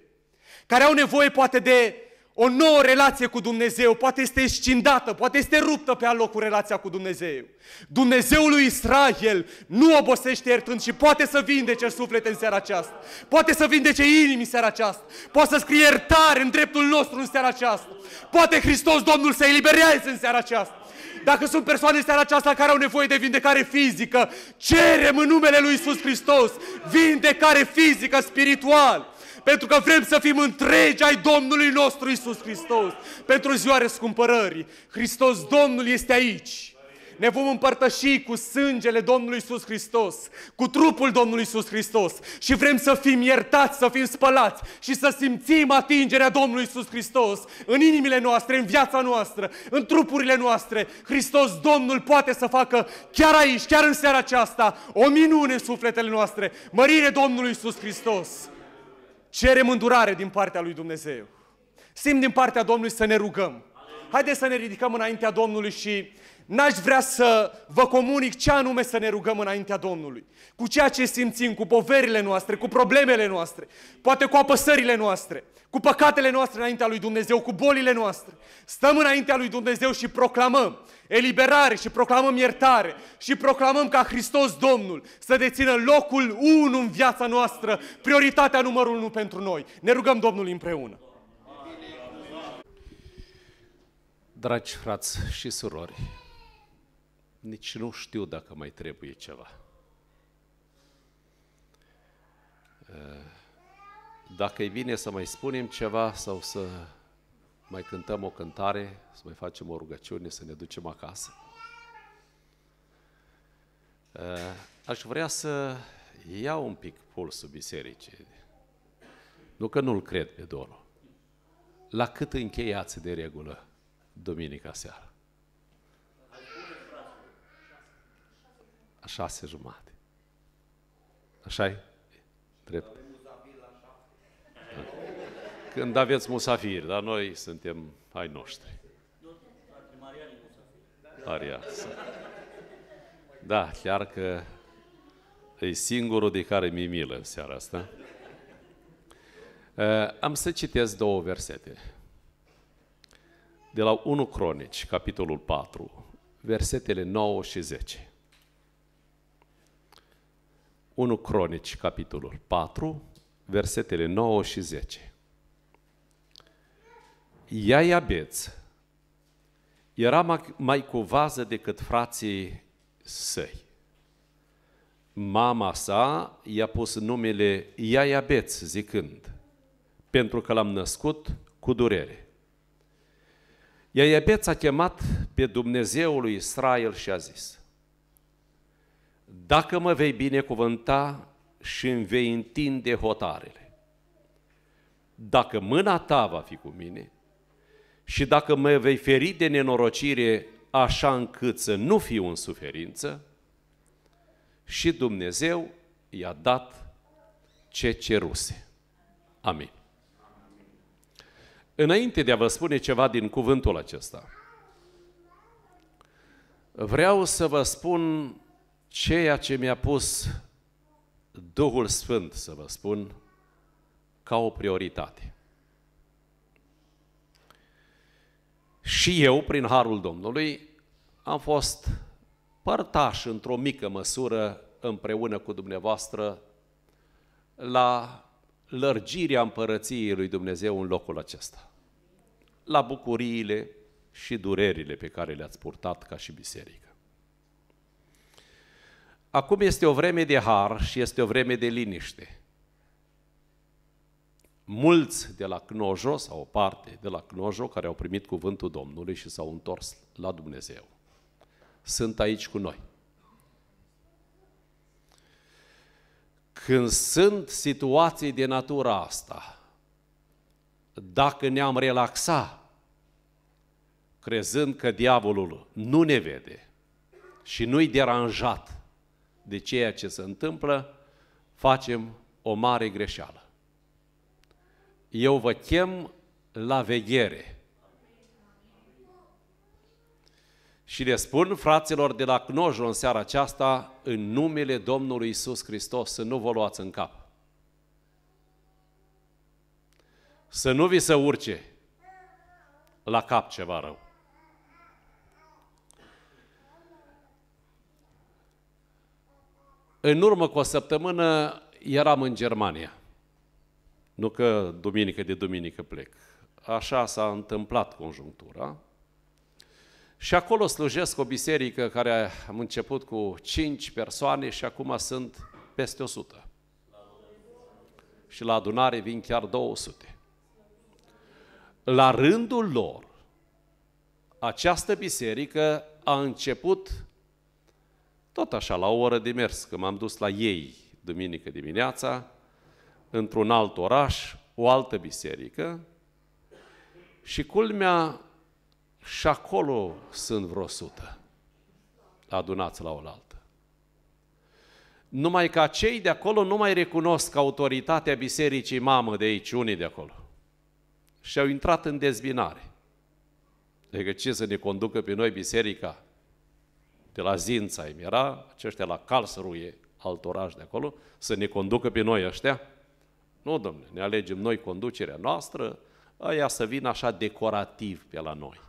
care au nevoie poate de o nouă relație cu Dumnezeu, poate este scindată, poate este ruptă pe aloc cu relația cu Dumnezeu. Dumnezeul lui Israel nu obosește iertând și poate să vindece suflete în seara aceasta. Poate să vindece inimi în seara aceasta. Poate să scrie iertare în dreptul nostru în seara aceasta. Poate Hristos Domnul să eliberează în seara aceasta. Dacă sunt persoane în seara aceasta care au nevoie de vindecare fizică, cerem în numele Lui Iisus Hristos vindecare fizică, spiritual pentru că vrem să fim întregi ai Domnului nostru Isus Hristos, pentru ziua răscumpărării. Hristos Domnul este aici. Ne vom împărtăși cu sângele Domnului Isus Hristos, cu trupul Domnului Isus Hristos și vrem să fim iertați, să fim spălați și să simțim atingerea Domnului Isus Hristos în inimile noastre, în viața noastră, în trupurile noastre. Hristos Domnul poate să facă chiar aici, chiar în seara aceasta, o minune în sufletele noastre. Mărire Domnului Isus Hristos! Cerem îndurare din partea lui Dumnezeu. Simt din partea Domnului să ne rugăm. Haideți să ne ridicăm înaintea Domnului și N-aș vrea să vă comunic ce anume să ne rugăm înaintea Domnului. Cu ceea ce simțim, cu poverile noastre, cu problemele noastre, poate cu apăsările noastre, cu păcatele noastre înaintea lui Dumnezeu, cu bolile noastre. Stăm înaintea lui Dumnezeu și proclamăm eliberare și proclamăm iertare și proclamăm ca Hristos Domnul să dețină locul 1 în viața noastră, prioritatea numărul unu pentru noi. Ne rugăm Domnului împreună. Dragi frați și surori, nici nu știu dacă mai trebuie ceva. Eh, dacă e bine să mai spunem ceva sau să mai cântăm o cântare, să mai facem o rugăciune, să ne ducem acasă. Eh, aș vrea să iau un pic pulsul bisericii. Nu că nu-l cred pe Domnul. La cât încheiați de regulă duminica seara? șase jumate. așa e? Drept. Când aveți musafiri, dar noi suntem ai noștri. Maria. Da, chiar că e singurul de care mi-e milă în seara asta. Eh, am să citesc două versete. De la 1 Cronici, capitolul 4, versetele 9 și 10. 1 Cronici, capitolul 4, versetele 9 și 10. Iaia Beț era mai cu vază decât frații săi. Mama sa i-a pus numele Iaia Beț, zicând, pentru că l-am născut cu durere. Iaia Beț a chemat pe Dumnezeul lui Israel și a zis, dacă mă vei binecuvânta și îmi vei întinde hotarele, dacă mâna ta va fi cu mine și dacă mă vei feri de nenorocire așa încât să nu fiu în suferință, și Dumnezeu i-a dat ce ceruse. Amin. Înainte de a vă spune ceva din cuvântul acesta, vreau să vă spun ceea ce mi-a pus Duhul Sfânt, să vă spun, ca o prioritate. Și eu, prin Harul Domnului, am fost părtaș într-o mică măsură împreună cu dumneavoastră la lărgirea împărăției lui Dumnezeu în locul acesta, la bucuriile și durerile pe care le-ați purtat ca și biserică. Acum este o vreme de har și este o vreme de liniște. Mulți de la Cnojo, sau o parte de la Cnojo, care au primit cuvântul Domnului și s-au întors la Dumnezeu, sunt aici cu noi. Când sunt situații de natura asta, dacă ne-am relaxat, crezând că diavolul nu ne vede și nu-i deranjat, de ceea ce se întâmplă, facem o mare greșeală. Eu vă chem la veghere. Și le spun fraților de la Cnojul în seara aceasta, în numele Domnului Isus Hristos, să nu vă luați în cap. Să nu vi se urce la cap ceva rău. În urmă cu o săptămână eram în Germania. Nu că duminică de duminică plec. Așa s-a întâmplat conjunctura. Și acolo slujesc o biserică care am început cu 5 persoane și acum sunt peste 100. Și la adunare vin chiar 200. La rândul lor, această biserică a început tot așa, la o oră de mers, că m-am dus la ei duminică dimineața, într-un alt oraș, o altă biserică, și culmea, și acolo sunt vreo sută adunați la oaltă. Numai că cei de acolo nu mai recunosc autoritatea bisericii mamă de aici, unii de acolo. Și au intrat în dezbinare. Adică ce să ne conducă pe noi biserica? de la Zința îmi era, aceștia la Calsăruie, alt oraș de acolo, să ne conducă pe noi ăștia? Nu, domnule, ne alegem noi conducerea noastră, aia să vină așa decorativ pe la noi.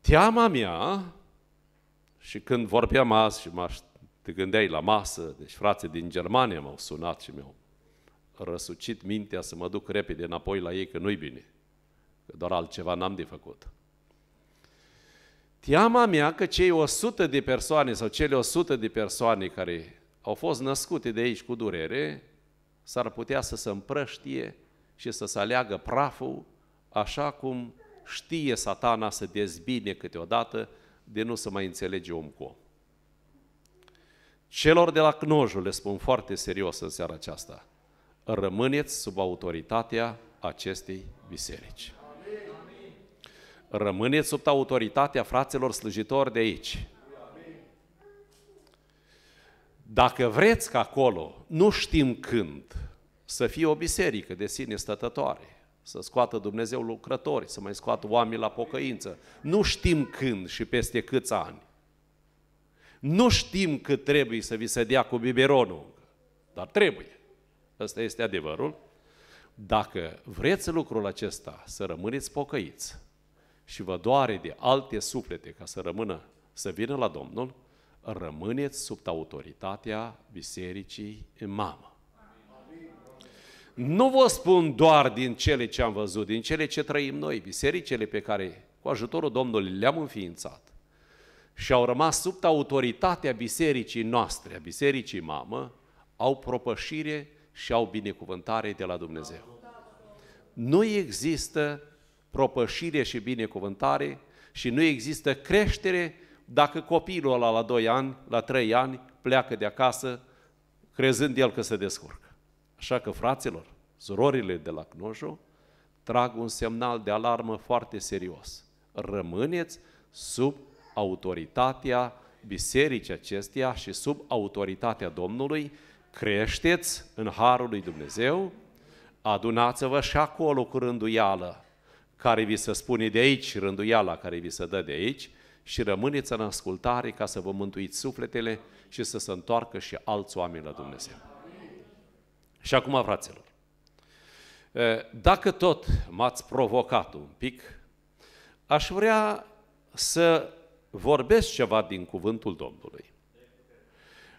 Teama mea, și când vorbeam azi și m-aș, te gândeai la masă, deci frații din Germania m-au sunat și mi-au răsucit mintea să mă duc repede înapoi la ei, că nu-i bine, că doar altceva n-am de făcut. Teama mea că cei 100 de persoane sau cele 100 de persoane care au fost născute de aici cu durere, s-ar putea să se împrăștie și să se aleagă praful, așa cum știe satana să dezbine câteodată de nu să mai înțelege om cu om. Celor de la Cnojul le spun foarte serios în seara aceasta, rămâneți sub autoritatea acestei biserici. Rămâneți sub autoritatea fraților slujitori de aici. Dacă vreți că acolo, nu știm când, să fie o biserică de sine stătătoare, să scoată Dumnezeu lucrători, să mai scoată oameni la pocăință, nu știm când și peste câți ani. Nu știm cât trebuie să vi se dea cu biberonul, dar trebuie. Ăsta este adevărul. Dacă vreți lucrul acesta, să rămâneți pocăiți, și vă doare de alte suflete ca să rămână, să vină la Domnul, rămâneți sub autoritatea bisericii în mamă. Nu vă spun doar din cele ce am văzut, din cele ce trăim noi, bisericele pe care cu ajutorul Domnului le-am înființat și au rămas sub autoritatea bisericii noastre, a bisericii mamă, au propășire și au binecuvântare de la Dumnezeu. Nu există propășire și binecuvântare și nu există creștere dacă copilul ăla la 2 ani, la 3 ani, pleacă de acasă crezând el că se descurcă. Așa că, fraților, surorile de la Cnojo trag un semnal de alarmă foarte serios. Rămâneți sub autoritatea bisericii acesteia și sub autoritatea Domnului, creșteți în Harul lui Dumnezeu, adunați-vă și acolo cu rânduială care vi se spune de aici, rânduiala care vi se dă de aici, și rămâneți în ascultare ca să vă mântuiți sufletele și să se întoarcă și alți oameni la Dumnezeu. Și acum, fraților, dacă tot m-ați provocat un pic, aș vrea să vorbesc ceva din cuvântul Domnului.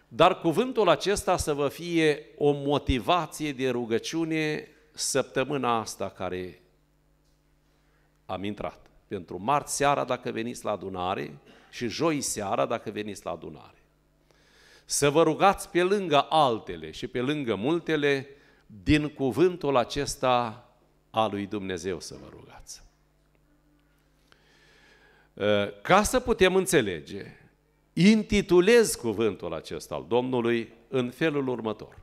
Dar cuvântul acesta să vă fie o motivație de rugăciune săptămâna asta care am intrat. Pentru marți seara, dacă veniți la adunare, și joi seara, dacă veniți la adunare. Să vă rugați pe lângă altele și pe lângă multele, din cuvântul acesta a lui Dumnezeu să vă rugați. Ă, ca să putem înțelege, intitulez cuvântul acesta al Domnului în felul următor.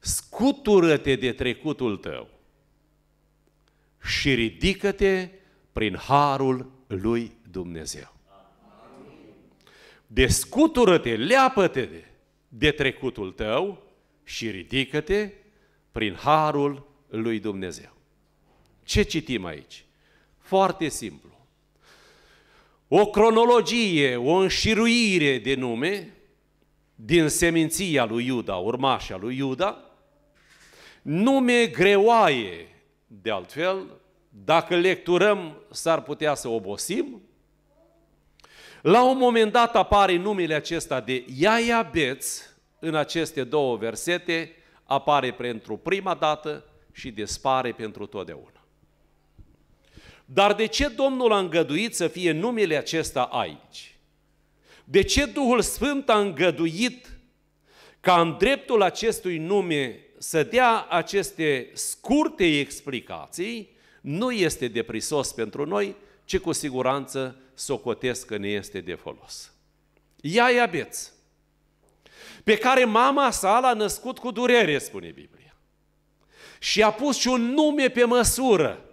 Scutură-te de trecutul tău și ridică-te prin harul lui Dumnezeu. Descutură-te, leapă-te de, de trecutul tău și ridică-te prin harul lui Dumnezeu. Ce citim aici? Foarte simplu. O cronologie, o înșiruire de nume din seminția lui Iuda, urmașa lui Iuda, nume greoaie, de altfel, dacă lecturăm, s-ar putea să obosim. La un moment dat apare numele acesta de Iaia Beț în aceste două versete, apare pentru prima dată și dispare pentru totdeauna. Dar de ce Domnul a îngăduit să fie numele acesta aici? De ce Duhul Sfânt a îngăduit ca în dreptul acestui nume să dea aceste scurte explicații nu este de prisos pentru noi, ci cu siguranță socotesc că ne este de folos. Ia iabeț, pe care mama sa l-a născut cu durere, spune Biblia. Și a pus și un nume pe măsură.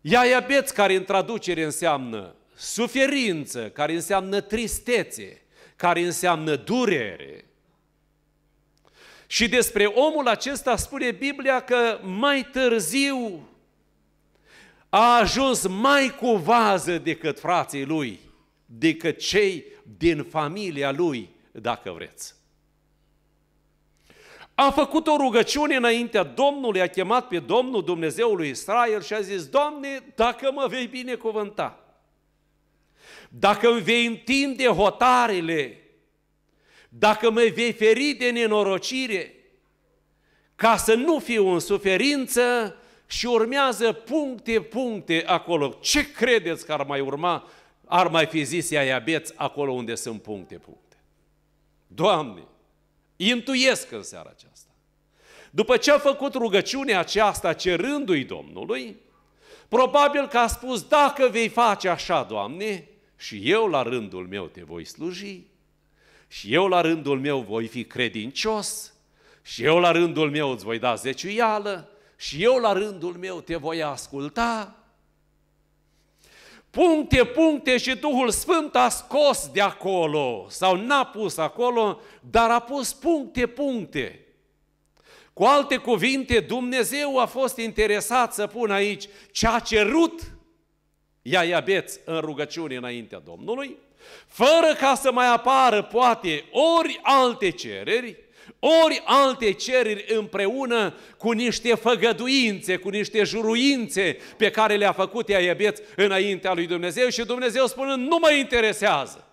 Ia iabeț, care în traducere înseamnă suferință, care înseamnă tristețe, care înseamnă durere, și despre omul acesta spune Biblia că mai târziu a ajuns mai cu vază decât frații lui, decât cei din familia lui, dacă vreți. A făcut o rugăciune înaintea Domnului, a chemat pe Domnul Dumnezeului Israel și a zis, Doamne, dacă mă vei binecuvânta, dacă îmi vei întinde hotarele, dacă mă vei feri de nenorocire, ca să nu fiu în suferință și urmează puncte, puncte acolo. Ce credeți că ar mai urma, ar mai fi zis Iabeț acolo unde sunt puncte, puncte? Doamne, intuiesc în seara aceasta. După ce a făcut rugăciunea aceasta cerându-i Domnului, probabil că a spus, dacă vei face așa, Doamne, și eu la rândul meu te voi sluji, și eu la rândul meu voi fi credincios, și eu la rândul meu îți voi da zeciuială, și eu la rândul meu te voi asculta. Puncte, puncte și Duhul Sfânt a scos de acolo, sau n-a pus acolo, dar a pus puncte, puncte. Cu alte cuvinte, Dumnezeu a fost interesat să pună aici ce a cerut iabeți în rugăciune înaintea Domnului, fără ca să mai apară poate ori alte cereri, ori alte cereri împreună cu niște făgăduințe, cu niște juruințe pe care le-a făcut ea Iabeț înaintea lui Dumnezeu și Dumnezeu spune, nu mă interesează.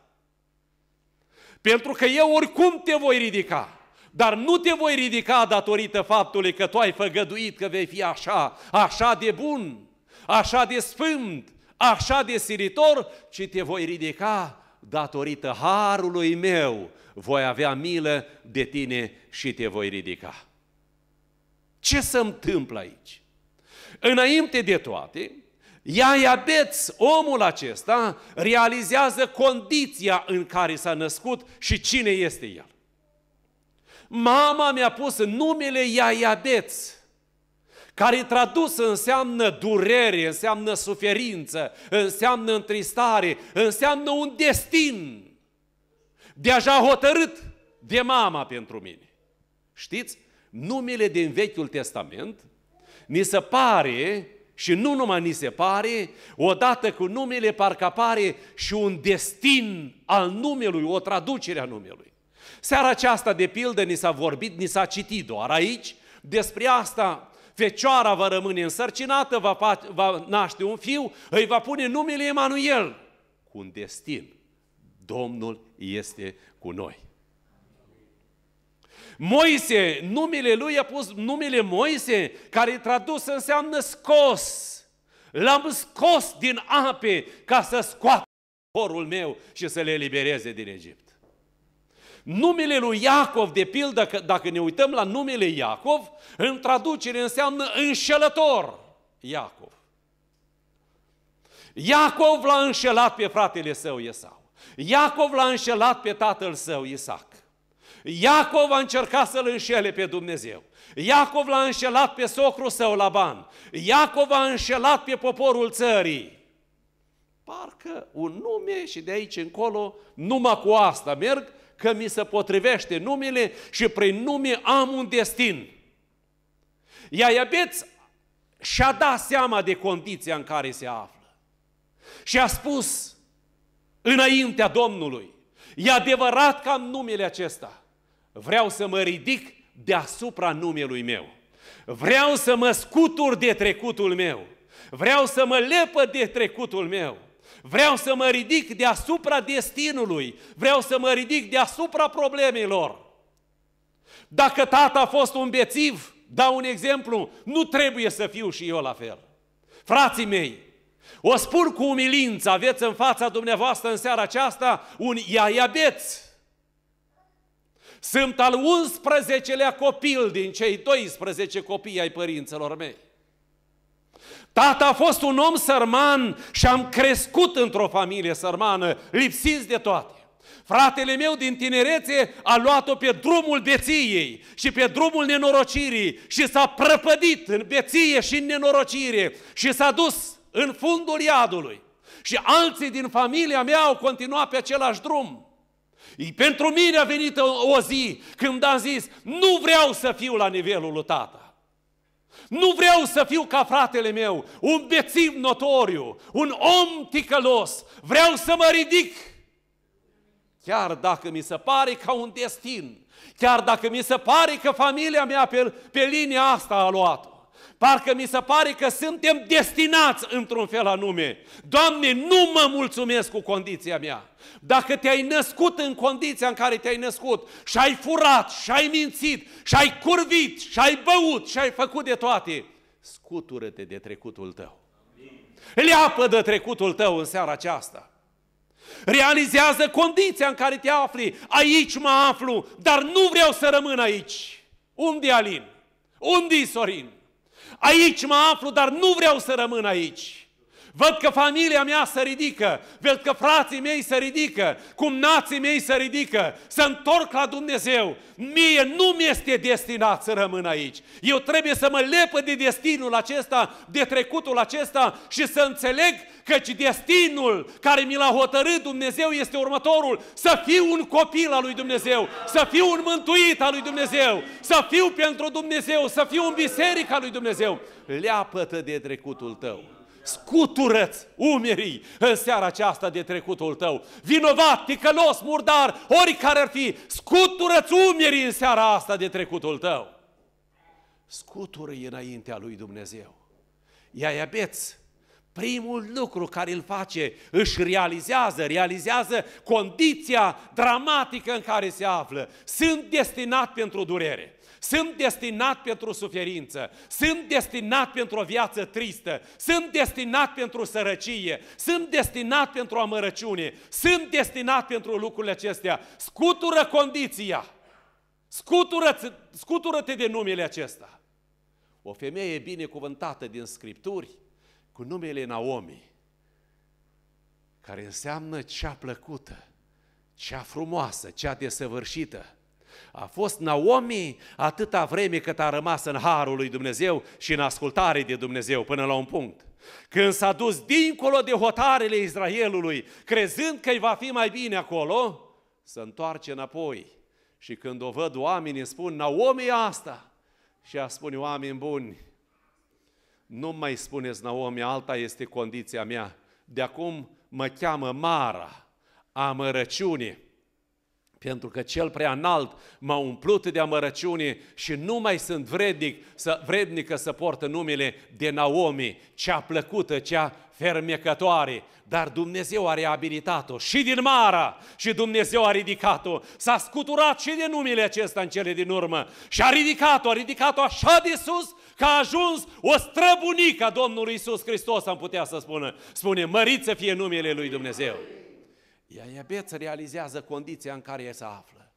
Pentru că eu oricum te voi ridica. Dar nu te voi ridica datorită faptului că tu ai făgăduit că vei fi așa, așa de bun, așa de sfânt, așa de siritor, ci te voi ridica datorită harului meu, voi avea milă de tine și te voi ridica. Ce se întâmplă aici? Înainte de toate, Iaiabeț, omul acesta, realizează condiția în care s-a născut și cine este el. Mama mi-a pus numele Iaiabeț care tradus înseamnă durere, înseamnă suferință, înseamnă întristare, înseamnă un destin deja hotărât de mama pentru mine. Știți? Numele din Vechiul Testament ni se pare și nu numai ni se pare, odată cu numele parcă apare și un destin al numelui, o traducere a numelui. Seara aceasta, de pildă, ni s-a vorbit, ni s-a citit doar aici despre asta fecioara va rămâne însărcinată, va, face, va naște un fiu, îi va pune numele Emanuel, cu un destin. Domnul este cu noi. Moise, numele lui a pus numele Moise, care tradus înseamnă scos. L-am scos din ape ca să scoată porul meu și să le elibereze din Egipt. Numele lui Iacov, de pildă, dacă ne uităm la numele Iacov, în traducere înseamnă înșelător Iacov. Iacov l-a înșelat pe fratele său Esau. Iacov l-a înșelat pe tatăl său Isaac. Iacov a încercat să-l înșele pe Dumnezeu. Iacov l-a înșelat pe socru său Laban. Iacov a înșelat pe poporul țării. Parcă un nume și de aici încolo numai cu asta merg că mi se potrivește numele și prin nume am un destin. Iar Iabeț și-a dat seama de condiția în care se află. Și a spus înaintea Domnului, e adevărat că am numele acesta, vreau să mă ridic deasupra numelui meu. Vreau să mă scutur de trecutul meu. Vreau să mă lepă de trecutul meu. Vreau să mă ridic deasupra destinului. Vreau să mă ridic deasupra problemelor. Dacă tata a fost un bețiv, dau un exemplu, nu trebuie să fiu și eu la fel. Frații mei, o spun cu umilință, aveți în fața dumneavoastră în seara aceasta un iaiabeț. Sunt al 11-lea copil din cei 12 copii ai părinților mei. Tata a fost un om sărman și am crescut într-o familie sărmană, lipsiți de toate. Fratele meu din tinerețe a luat-o pe drumul beției și pe drumul nenorocirii și s-a prăpădit în beție și în nenorocire și s-a dus în fundul iadului. Și alții din familia mea au continuat pe același drum. Pentru mine a venit o zi când am zis, nu vreau să fiu la nivelul lui tata. Nu vreau să fiu ca fratele meu, un bețiv notoriu, un om ticălos. Vreau să mă ridic. Chiar dacă mi se pare ca un destin, chiar dacă mi se pare că familia mea pe, pe linia asta a luat-o. Parcă mi se pare că suntem destinați într-un fel anume. Doamne, nu mă mulțumesc cu condiția mea. Dacă te-ai născut în condiția în care te-ai născut și ai furat, și ai mințit, și ai curvit, și ai băut, și ai făcut de toate, scutură-te de trecutul tău. Leapă de trecutul tău în seara aceasta. Realizează condiția în care te afli. Aici mă aflu, dar nu vreau să rămân aici. Unde Alin? Unde Sorin? Aici mă aflu, dar nu vreau să rămân aici. Văd că familia mea se ridică, văd că frații mei se ridică, cum nații mei se ridică, să întorc la Dumnezeu. Mie nu mi este destinat să rămân aici. Eu trebuie să mă lepă de destinul acesta, de trecutul acesta și să înțeleg căci destinul care mi l-a hotărât Dumnezeu este următorul, să fiu un copil al lui Dumnezeu, să fiu un mântuit al lui Dumnezeu, să fiu pentru Dumnezeu, să fiu în biserica lui Dumnezeu. Leapătă de trecutul tău. Scutură-ți umerii în seara aceasta de trecutul tău. Vinovat, ticălos, murdar, oricare ar fi, scutură-ți umerii în seara asta de trecutul tău. Scutură-i înaintea lui Dumnezeu. Ia iabeți Primul lucru care îl face, își realizează, realizează condiția dramatică în care se află. Sunt destinat pentru durere. Sunt destinat pentru suferință, sunt destinat pentru o viață tristă, sunt destinat pentru sărăcie, sunt destinat pentru amărăciune, sunt destinat pentru lucrurile acestea. Scutură condiția, scutură, scutură-te de numele acesta. O femeie binecuvântată din Scripturi cu numele Naomi, care înseamnă cea plăcută, cea frumoasă, cea desăvârșită. A fost Naomi atâta vreme cât a rămas în harul lui Dumnezeu și în ascultare de Dumnezeu până la un punct. Când s-a dus dincolo de hotarele Israelului, crezând că îi va fi mai bine acolo, se întoarce înapoi. Și când o văd oamenii, spun, Naomi asta. Și a spune, oameni buni, nu mai spuneți, Naomi, alta este condiția mea. De acum mă cheamă Mara, amărăciune, pentru că cel prea înalt m-a umplut de amărăciune și nu mai sunt vrednic să, vrednică să portă numele de Naomi, cea plăcută, cea fermecătoare. Dar Dumnezeu a reabilitat-o și din Mara și Dumnezeu a ridicat-o. S-a scuturat și de numele acesta în cele din urmă și a ridicat-o, a ridicat-o așa de sus că a ajuns o străbunică a Domnului Isus Hristos, am putea să spună, spune, mărit să fie numele Lui Dumnezeu. Ea iabeț realizează condiția în care se află.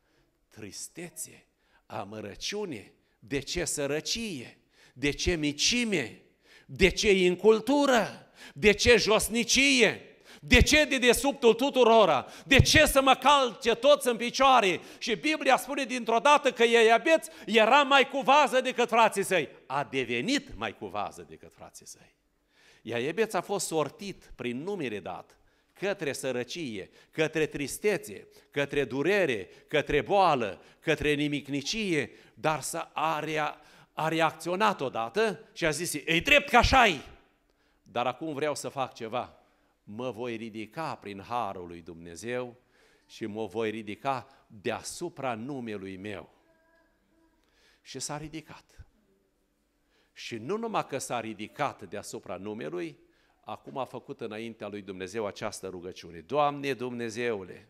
Tristețe, amărăciune, de ce sărăcie, de ce micime, de ce incultură, de ce josnicie, de ce de desubtul tuturora? De ce să mă calce toți în picioare? Și Biblia spune dintr-o dată că Iabeț era mai cu vază decât frații săi. A devenit mai cu vază decât frații săi. Iabeț a fost sortit prin numere dat către sărăcie, către tristețe, către durere, către boală, către nimicnicie, dar să a, rea, a reacționat odată și a zis, ei drept că așa -i! dar acum vreau să fac ceva mă voi ridica prin harul lui Dumnezeu și mă voi ridica deasupra numelui meu. Și s-a ridicat. Și nu numai că s-a ridicat deasupra numelui, acum a făcut înaintea lui Dumnezeu această rugăciune. Doamne Dumnezeule,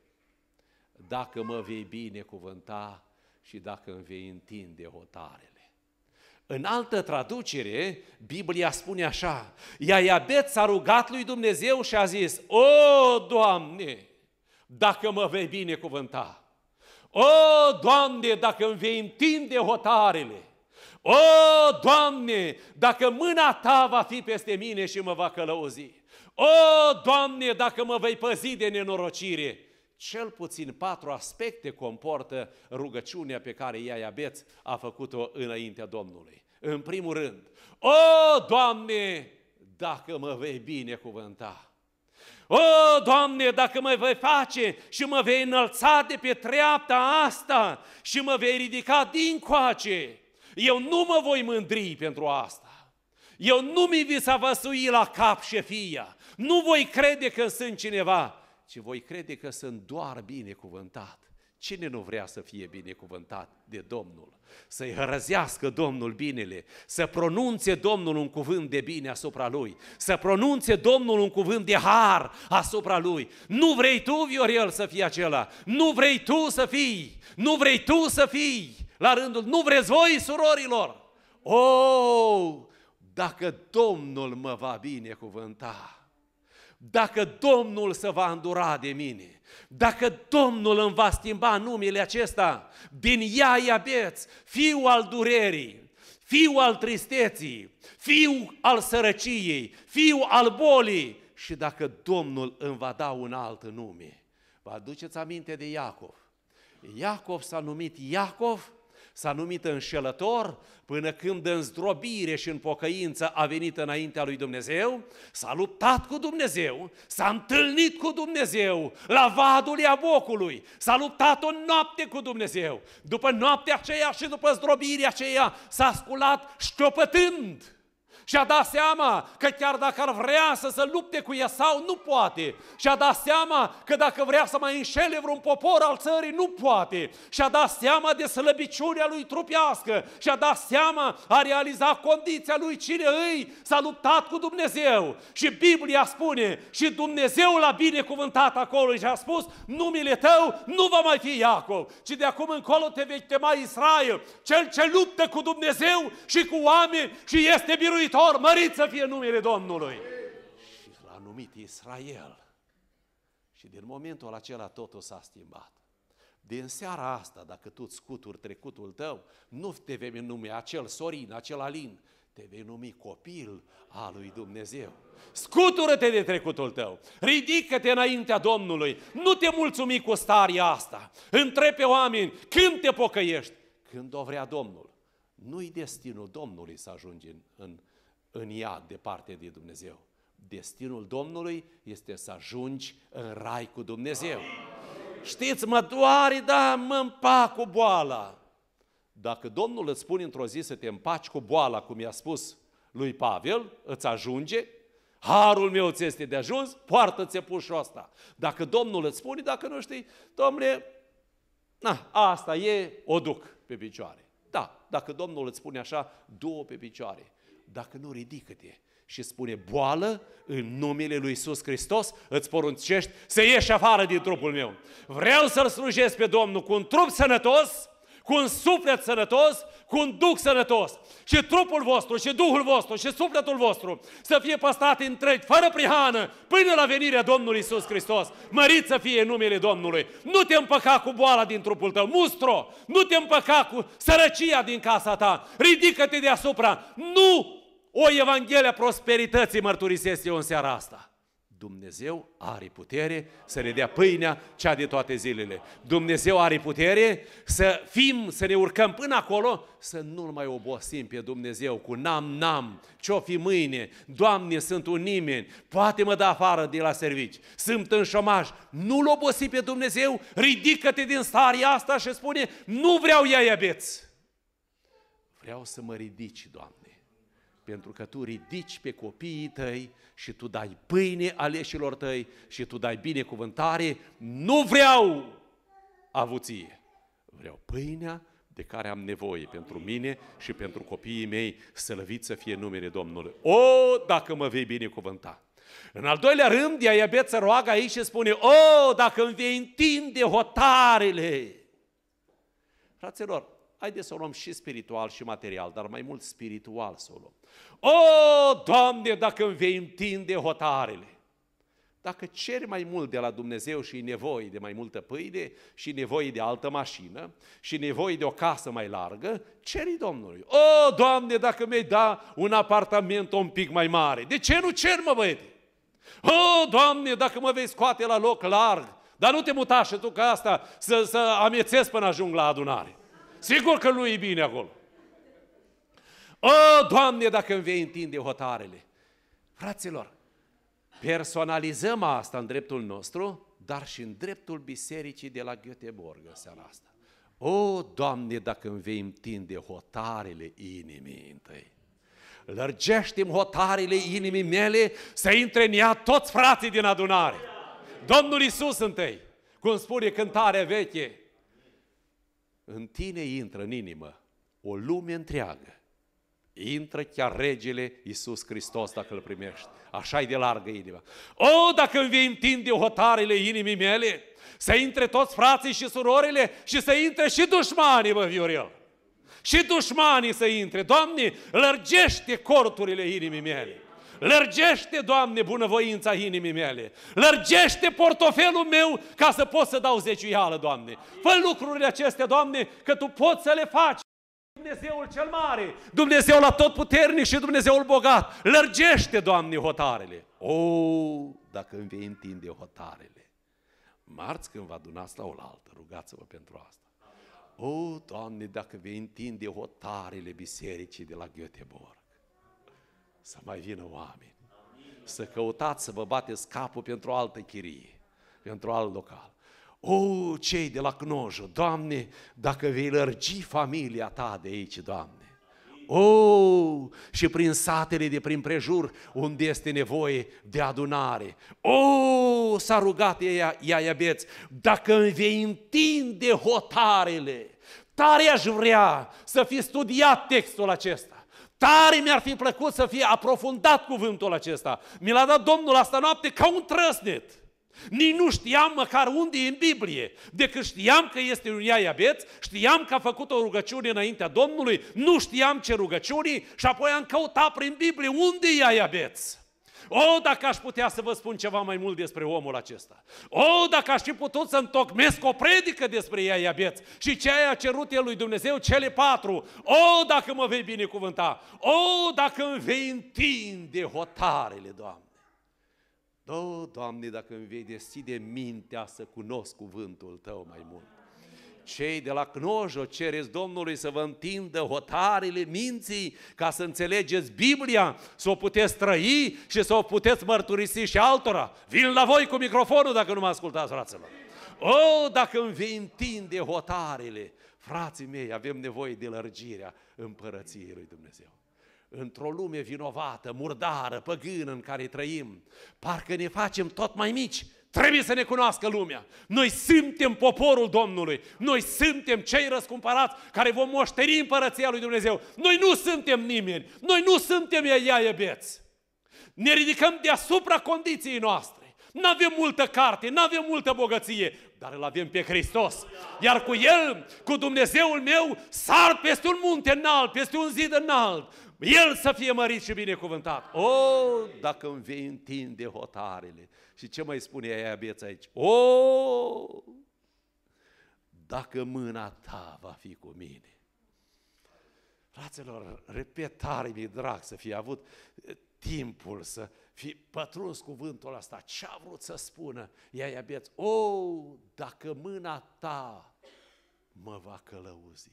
dacă mă vei binecuvânta și dacă îmi vei întinde hotarele. În altă traducere, Biblia spune așa, Iaiabet s-a rugat lui Dumnezeu și a zis, O, Doamne, dacă mă vei binecuvânta! O, Doamne, dacă îmi vei întinde hotarele! O, Doamne, dacă mâna Ta va fi peste mine și mă va călăuzi! O, Doamne, dacă mă vei păzi de nenorocire! cel puțin patru aspecte comportă rugăciunea pe care ea Iabeț a făcut-o înaintea Domnului. În primul rând, O, Doamne, dacă mă vei binecuvânta! O, Doamne, dacă mă vei face și mă vei înălța de pe treapta asta și mă vei ridica din coace, eu nu mă voi mândri pentru asta. Eu nu mi vi vis a la cap șefia. Nu voi crede că sunt cineva, ci voi crede că sunt doar binecuvântat. Cine nu vrea să fie binecuvântat de Domnul? Să-i hărăzească Domnul binele, să pronunțe Domnul un cuvânt de bine asupra lui, să pronunțe Domnul un cuvânt de har asupra lui. Nu vrei tu, Viorel, să fii acela, nu vrei tu să fii, nu vrei tu să fii la rândul, nu vreți voi, surorilor? O, oh, dacă Domnul mă va binecuvânta, dacă Domnul se va îndura de mine, dacă Domnul îmi va schimba numele acesta, din ea iabeț, fiu al durerii, fiu al tristeții, fiu al sărăciei, fiu al bolii, și dacă Domnul îmi va da un alt nume. Vă aduceți aminte de Iacov. Iacov s-a numit Iacov s-a numit înșelător până când în zdrobire și în pocăință a venit înaintea lui Dumnezeu, s-a luptat cu Dumnezeu, s-a întâlnit cu Dumnezeu la vadul Iabocului, s-a luptat o noapte cu Dumnezeu. După noaptea aceea și după zdrobirea aceea s-a sculat șchiopătând. Și-a dat seama că chiar dacă ar vrea să se lupte cu Esau, nu poate. Și-a dat seama că dacă vrea să mai înșele vreun popor al țării, nu poate. Și-a dat seama de slăbiciunea lui trupească. Și-a dat seama, a realizat condiția lui cine îi s-a luptat cu Dumnezeu. Și Biblia spune, și Dumnezeu l-a binecuvântat acolo și a spus, numele tău nu va mai fi Iacov, ci de acum încolo te vei chema Israel, cel ce luptă cu Dumnezeu și cu oameni și este biruit Mântuitor, mărit să fie numele Domnului! Și l-a numit Israel. Și din momentul acela totul s-a schimbat. Din seara asta, dacă tu scuturi trecutul tău, nu te vei numi acel Sorin, acel Alin, te vei numi copil al lui Dumnezeu. Scutură-te de trecutul tău, ridică-te înaintea Domnului, nu te mulțumi cu starea asta. Întrebe pe oameni, când te pocăiești? Când o vrea Domnul. Nu-i destinul Domnului să ajungi în, în în iad, departe de Dumnezeu. Destinul Domnului este să ajungi în rai cu Dumnezeu. Știți, mă doare, da, mă împac cu boala. Dacă Domnul îți spune într-o zi să te împaci cu boala, cum i-a spus lui Pavel, îți ajunge, harul meu ți este de ajuns, poartă pușul ăsta. Dacă Domnul îți spune, dacă nu știi, domnule, na, asta e, o duc pe picioare. Da, dacă Domnul îți spune așa, du pe picioare dacă nu ridică-te și spune boală în numele lui Iisus Hristos, îți poruncești să ieși afară din trupul meu. Vreau să-L slujesc pe Domnul cu un trup sănătos, cu un suflet sănătos, cu un duc sănătos. Și trupul vostru, și duhul vostru, și sufletul vostru să fie păstrat întreg, fără prihană, până la venirea Domnului Isus Hristos. Mărit să fie numele Domnului. Nu te împăca cu boala din trupul tău, mustro, nu te împăca cu sărăcia din casa ta, ridică-te deasupra. Nu o evanghelie a prosperității mărturisesc eu în seara asta. Dumnezeu are putere să ne dea pâinea cea de toate zilele. Dumnezeu are putere să fim, să ne urcăm până acolo, să nu-L mai obosim pe Dumnezeu cu nam-nam, ce-o fi mâine, Doamne, sunt un nimeni, poate mă da afară de la servici, sunt în șomaj, nu-L obosi pe Dumnezeu, ridică-te din starea asta și spune, nu vreau ea iabeți, Vreau să mă ridici, Doamne pentru că tu ridici pe copiii tăi și tu dai pâine aleșilor tăi și tu dai binecuvântare, nu vreau avuție. Vreau pâinea de care am nevoie pentru mine și pentru copiii mei, slăvit să fie numele Domnului. O, dacă mă vei binecuvânta! În al doilea rând, Iaiabet să roagă aici și spune, o, dacă îmi vei întinde hotarele! Fraților, haideți să o luăm și spiritual și material, dar mai mult spiritual să o luăm. O, Doamne, dacă îmi vei întinde hotarele! Dacă ceri mai mult de la Dumnezeu și e nevoie de mai multă pâine și nevoie de altă mașină și nevoie de o casă mai largă, ceri Domnului. O, Doamne, dacă mi-ai da un apartament un pic mai mare, de ce nu cer, mă băiete? O, Doamne, dacă mă vei scoate la loc larg, dar nu te muta și tu ca asta să, să amețesc până ajung la adunare. Sigur că nu e bine acolo. O, Doamne, dacă îmi vei întinde hotarele! Fraților, personalizăm asta în dreptul nostru, dar și în dreptul bisericii de la Göteborg în seara asta. O, Doamne, dacă îmi vei întinde hotarele inimii întâi. Lărgește-mi hotarele inimii mele să intre în ea toți frații din adunare. Domnul Iisus întâi, cum spune cântare veche, în tine intră în inimă o lume întreagă Intră chiar regele Iisus Hristos dacă îl primești. așa e de largă inima. O, dacă îmi vei întinde hotarele inimii mele, să intre toți frații și surorile și să intre și dușmanii, mă, Viorel. Și dușmanii să intre. Doamne, lărgește corturile inimii mele. Lărgește, Doamne, bunăvoința inimii mele. Lărgește portofelul meu ca să pot să dau zeciuială, Doamne. Fă lucrurile acestea, Doamne, că Tu poți să le faci. Dumnezeul cel mare, Dumnezeul la tot puternic și Dumnezeul bogat. Lărgește, Doamne, hotarele. O, oh, dacă îmi vei întinde hotarele. Marți când vă adunați la oaltă, rugați-vă pentru asta. O, oh, Doamne, dacă vei întinde hotarele bisericii de la Göteborg, să mai vină oameni, să căutați să vă bateți capul pentru o altă chirie, pentru alt local. O, cei de la Cnojă, Doamne, dacă vei lărgi familia Ta de aici, Doamne, Oh, și prin satele de prin prejur, unde este nevoie de adunare. Oh, s-a rugat ea, ea Iabeț, dacă îmi vei întinde hotarele, tare aș vrea să fi studiat textul acesta. Tare mi-ar fi plăcut să fie aprofundat cuvântul acesta. Mi l-a dat Domnul asta noapte ca un trăsnet. Nici nu știam măcar unde e în Biblie. Decât știam că este un iaiabet, știam că a făcut o rugăciune înaintea Domnului, nu știam ce rugăciuni și apoi am căutat prin Biblie unde e ea O, oh, dacă aș putea să vă spun ceva mai mult despre omul acesta. O, oh, dacă aș fi putut să întocmesc o predică despre ea Iabeț și ce a cerut el lui Dumnezeu, cele patru. O, oh, dacă mă vei binecuvânta. O, dacă îmi vei întinde hotarele, Doamne. O, Doamne, dacă îmi vei deschide mintea să cunosc cuvântul Tău mai mult. Cei de la Cnojo cereți Domnului să vă întindă hotarele minții ca să înțelegeți Biblia, să o puteți trăi și să o puteți mărturisi și altora. Vin la voi cu microfonul dacă nu mă ascultați, fraților. O, dacă îmi vei întinde hotarele, frații mei, avem nevoie de lărgirea împărăției lui Dumnezeu într-o lume vinovată, murdară, păgână în care trăim, parcă ne facem tot mai mici. Trebuie să ne cunoască lumea. Noi suntem poporul Domnului. Noi suntem cei răscumpărați care vom moșteri împărăția lui Dumnezeu. Noi nu suntem nimeni. Noi nu suntem iaiabeți. Ne ridicăm deasupra condiției noastre. Nu avem multă carte, nu avem multă bogăție, dar îl avem pe Hristos. Iar cu El, cu Dumnezeul meu, sar peste un munte înalt, peste un zid înalt. El să fie mărit și binecuvântat. O, oh, dacă îmi vei întinde hotarele. Și ce mai spune aia bieță aici? O, oh, dacă mâna ta va fi cu mine. Fraților, repetare mi drag să fi avut timpul să fi pătruns cuvântul ăsta. Ce a vrut să spună ea Bieț? O, oh, dacă mâna ta mă va călăuzi.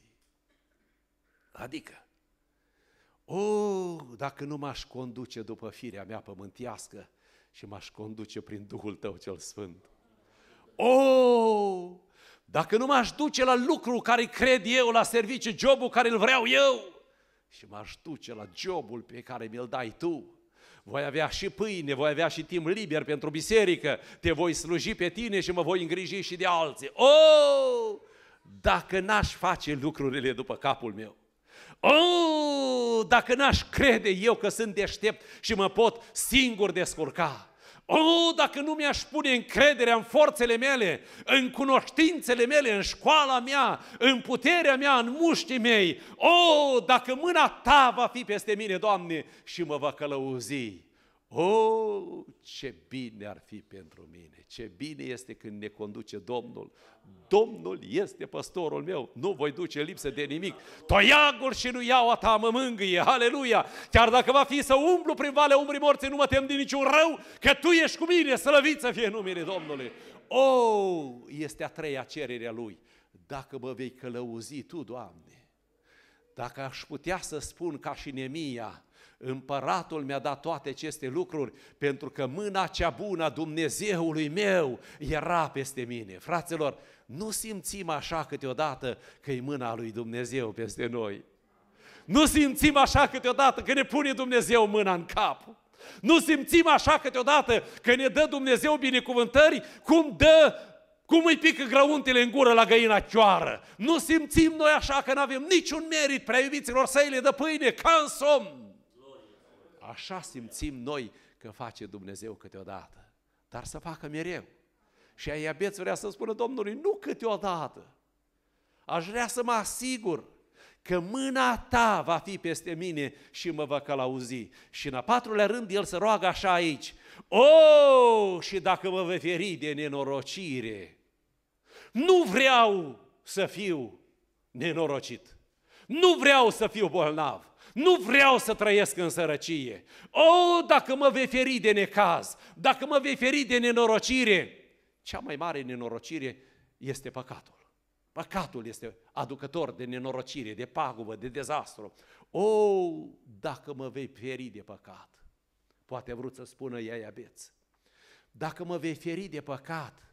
Adică, Oh, dacă nu m-aș conduce după firea mea pământiască și m-aș conduce prin Duhul Tău cel Sfânt. Oh, dacă nu m-aș duce la lucru care cred eu, la serviciu, jobul care îl vreau eu, și m-aș duce la jobul pe care mi-l dai tu, voi avea și pâine, voi avea și timp liber pentru biserică, te voi sluji pe tine și mă voi îngriji și de alții. Oh, dacă n-aș face lucrurile după capul meu, Oh, dacă n-aș crede eu că sunt deștept și mă pot singur descurca. Oh, dacă nu mi-aș pune încrederea în forțele mele, în cunoștințele mele, în școala mea, în puterea mea, în muștii mei. Oh, dacă mâna ta va fi peste mine, Doamne, și mă va călăuzi Oh, ce bine ar fi pentru mine, ce bine este când ne conduce Domnul. Domnul este păstorul meu, nu voi duce lipsă de nimic. Toiagul și nu a ta mă mângâie, aleluia! Chiar dacă va fi să umblu prin valea umbrii morții, nu mă tem din niciun rău, că Tu ești cu mine, slăvit să fie numele Domnului. Oh, este a treia cerere a Lui. Dacă mă vei călăuzi Tu, Doamne, dacă aș putea să spun ca și Nemia, Împăratul mi-a dat toate aceste lucruri pentru că mâna cea bună a Dumnezeului meu era peste mine. Fraților, nu simțim așa câteodată că e mâna lui Dumnezeu peste noi. Nu simțim așa câteodată că ne pune Dumnezeu mâna în cap. Nu simțim așa câteodată că ne dă Dumnezeu binecuvântări cum dă cum îi pică grăuntele în gură la găina cioară. Nu simțim noi așa că nu avem niciun merit prea iubiților săi, le dă pâine ca în somn. Așa simțim noi că face Dumnezeu câteodată. Dar să facă mereu. Și Iabeț vrea să spună Domnului, nu câteodată. Aș vrea să mă asigur că mâna ta va fi peste mine și mă va călauzi. Și în a patrulea rând el se roagă așa aici, O, oh, și dacă mă vei feri de nenorocire, nu vreau să fiu nenorocit, nu vreau să fiu bolnav, nu vreau să trăiesc în sărăcie. O, oh, dacă mă vei feri de necaz, dacă mă vei feri de nenorocire, cea mai mare nenorocire este păcatul. Păcatul este aducător de nenorocire, de pagubă, de dezastru. O, oh, dacă mă vei feri de păcat, poate vrut să spună ea iabeț, dacă mă vei feri de păcat,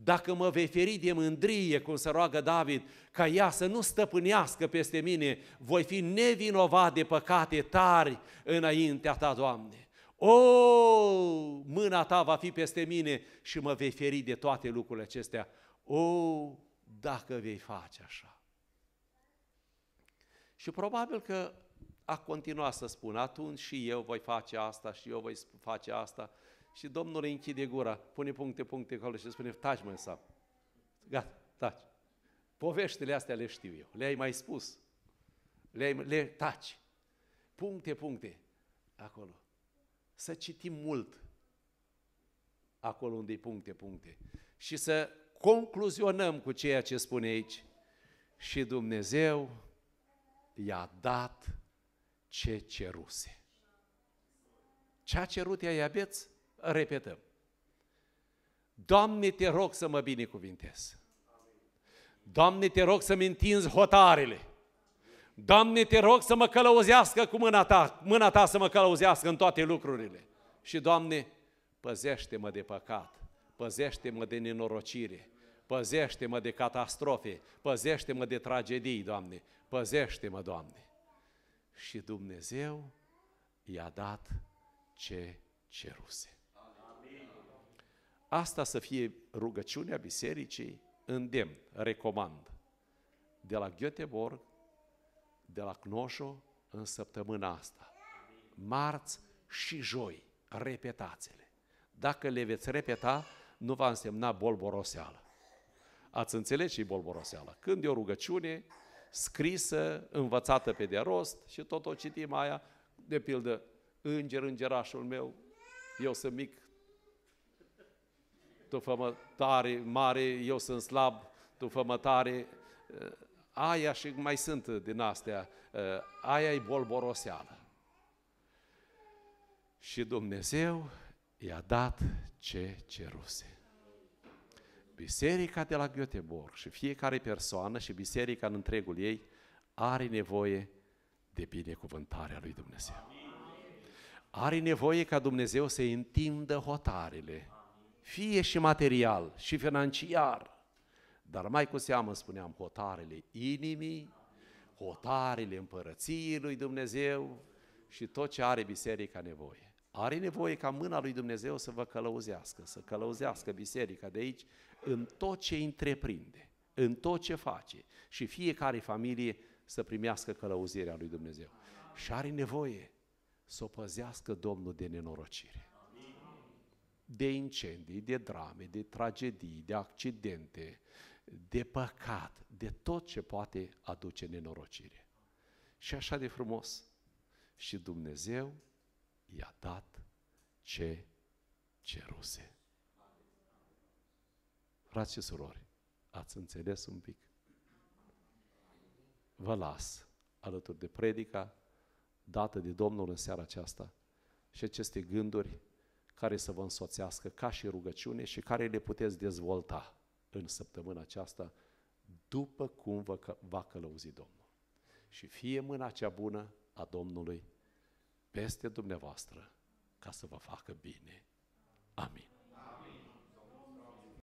dacă mă vei feri de mândrie, cum se roagă David, ca ea să nu stăpânească peste mine, voi fi nevinovat de păcate tari înaintea Ta, Doamne. O, mâna Ta va fi peste mine și mă vei feri de toate lucrurile acestea. O, dacă vei face așa. Și probabil că a continuat să spun, atunci și eu voi face asta, și eu voi face asta, și Domnul îi închide gura, pune puncte, puncte acolo și spune, taci mă, sap. Gata, taci. Poveștile astea le știu eu, le-ai mai spus. Le, le taci. Puncte, puncte. Acolo. Să citim mult. Acolo unde e puncte, puncte. Și să concluzionăm cu ceea ce spune aici. Și Dumnezeu i-a dat ce ceruse. Ce a cerut ea Iabeț? repetăm. Doamne, te rog să mă binecuvintez. Doamne, te rog să-mi întinzi hotarele. Doamne, te rog să mă călăuzească cu mâna ta, mâna ta să mă călăuzească în toate lucrurile. Și, Doamne, păzește-mă de păcat, păzește-mă de nenorocire, păzește-mă de catastrofe, păzește-mă de tragedii, Doamne, păzește-mă, Doamne. Și Dumnezeu i-a dat ce ceruse. Asta să fie rugăciunea bisericii, îndemn, recomand. De la Göteborg, de la Cnoșo, în săptămâna asta. Marți și joi, repetați-le. Dacă le veți repeta, nu va însemna bolboroseală. Ați înțeles și bolboroseală. Când e o rugăciune scrisă, învățată pe de rost și tot o citim aia, de pildă, înger, îngerașul meu, eu sunt mic, tu fă tare, mare, eu sunt slab, tu fă tare. Eh, aia și mai sunt din astea, eh, aia e bolboroseală. Și Dumnezeu i-a dat ce ceruse. Biserica de la Göteborg și fiecare persoană și biserica în întregul ei are nevoie de binecuvântarea lui Dumnezeu. Are nevoie ca Dumnezeu să întindă hotarele fie și material, și financiar, dar mai cu seamă spuneam hotarele inimii, hotarele împărăției lui Dumnezeu și tot ce are biserica nevoie. Are nevoie ca mâna lui Dumnezeu să vă călăuzească, să călăuzească biserica de aici în tot ce întreprinde, în tot ce face și fiecare familie să primească călăuzirea lui Dumnezeu. Și are nevoie să o păzească Domnul de nenorocire de incendii, de drame, de tragedii, de accidente, de păcat, de tot ce poate aduce nenorocire. Și așa de frumos. Și Dumnezeu i-a dat ce ceruse. Frați și surori, ați înțeles un pic? Vă las alături de predica dată de Domnul în seara aceasta și aceste gânduri care să vă însoțească ca și rugăciune și care le puteți dezvolta în săptămâna aceasta după cum vă va călăuzi Domnul. Și fie mâna cea bună a Domnului peste dumneavoastră ca să vă facă bine. Amin.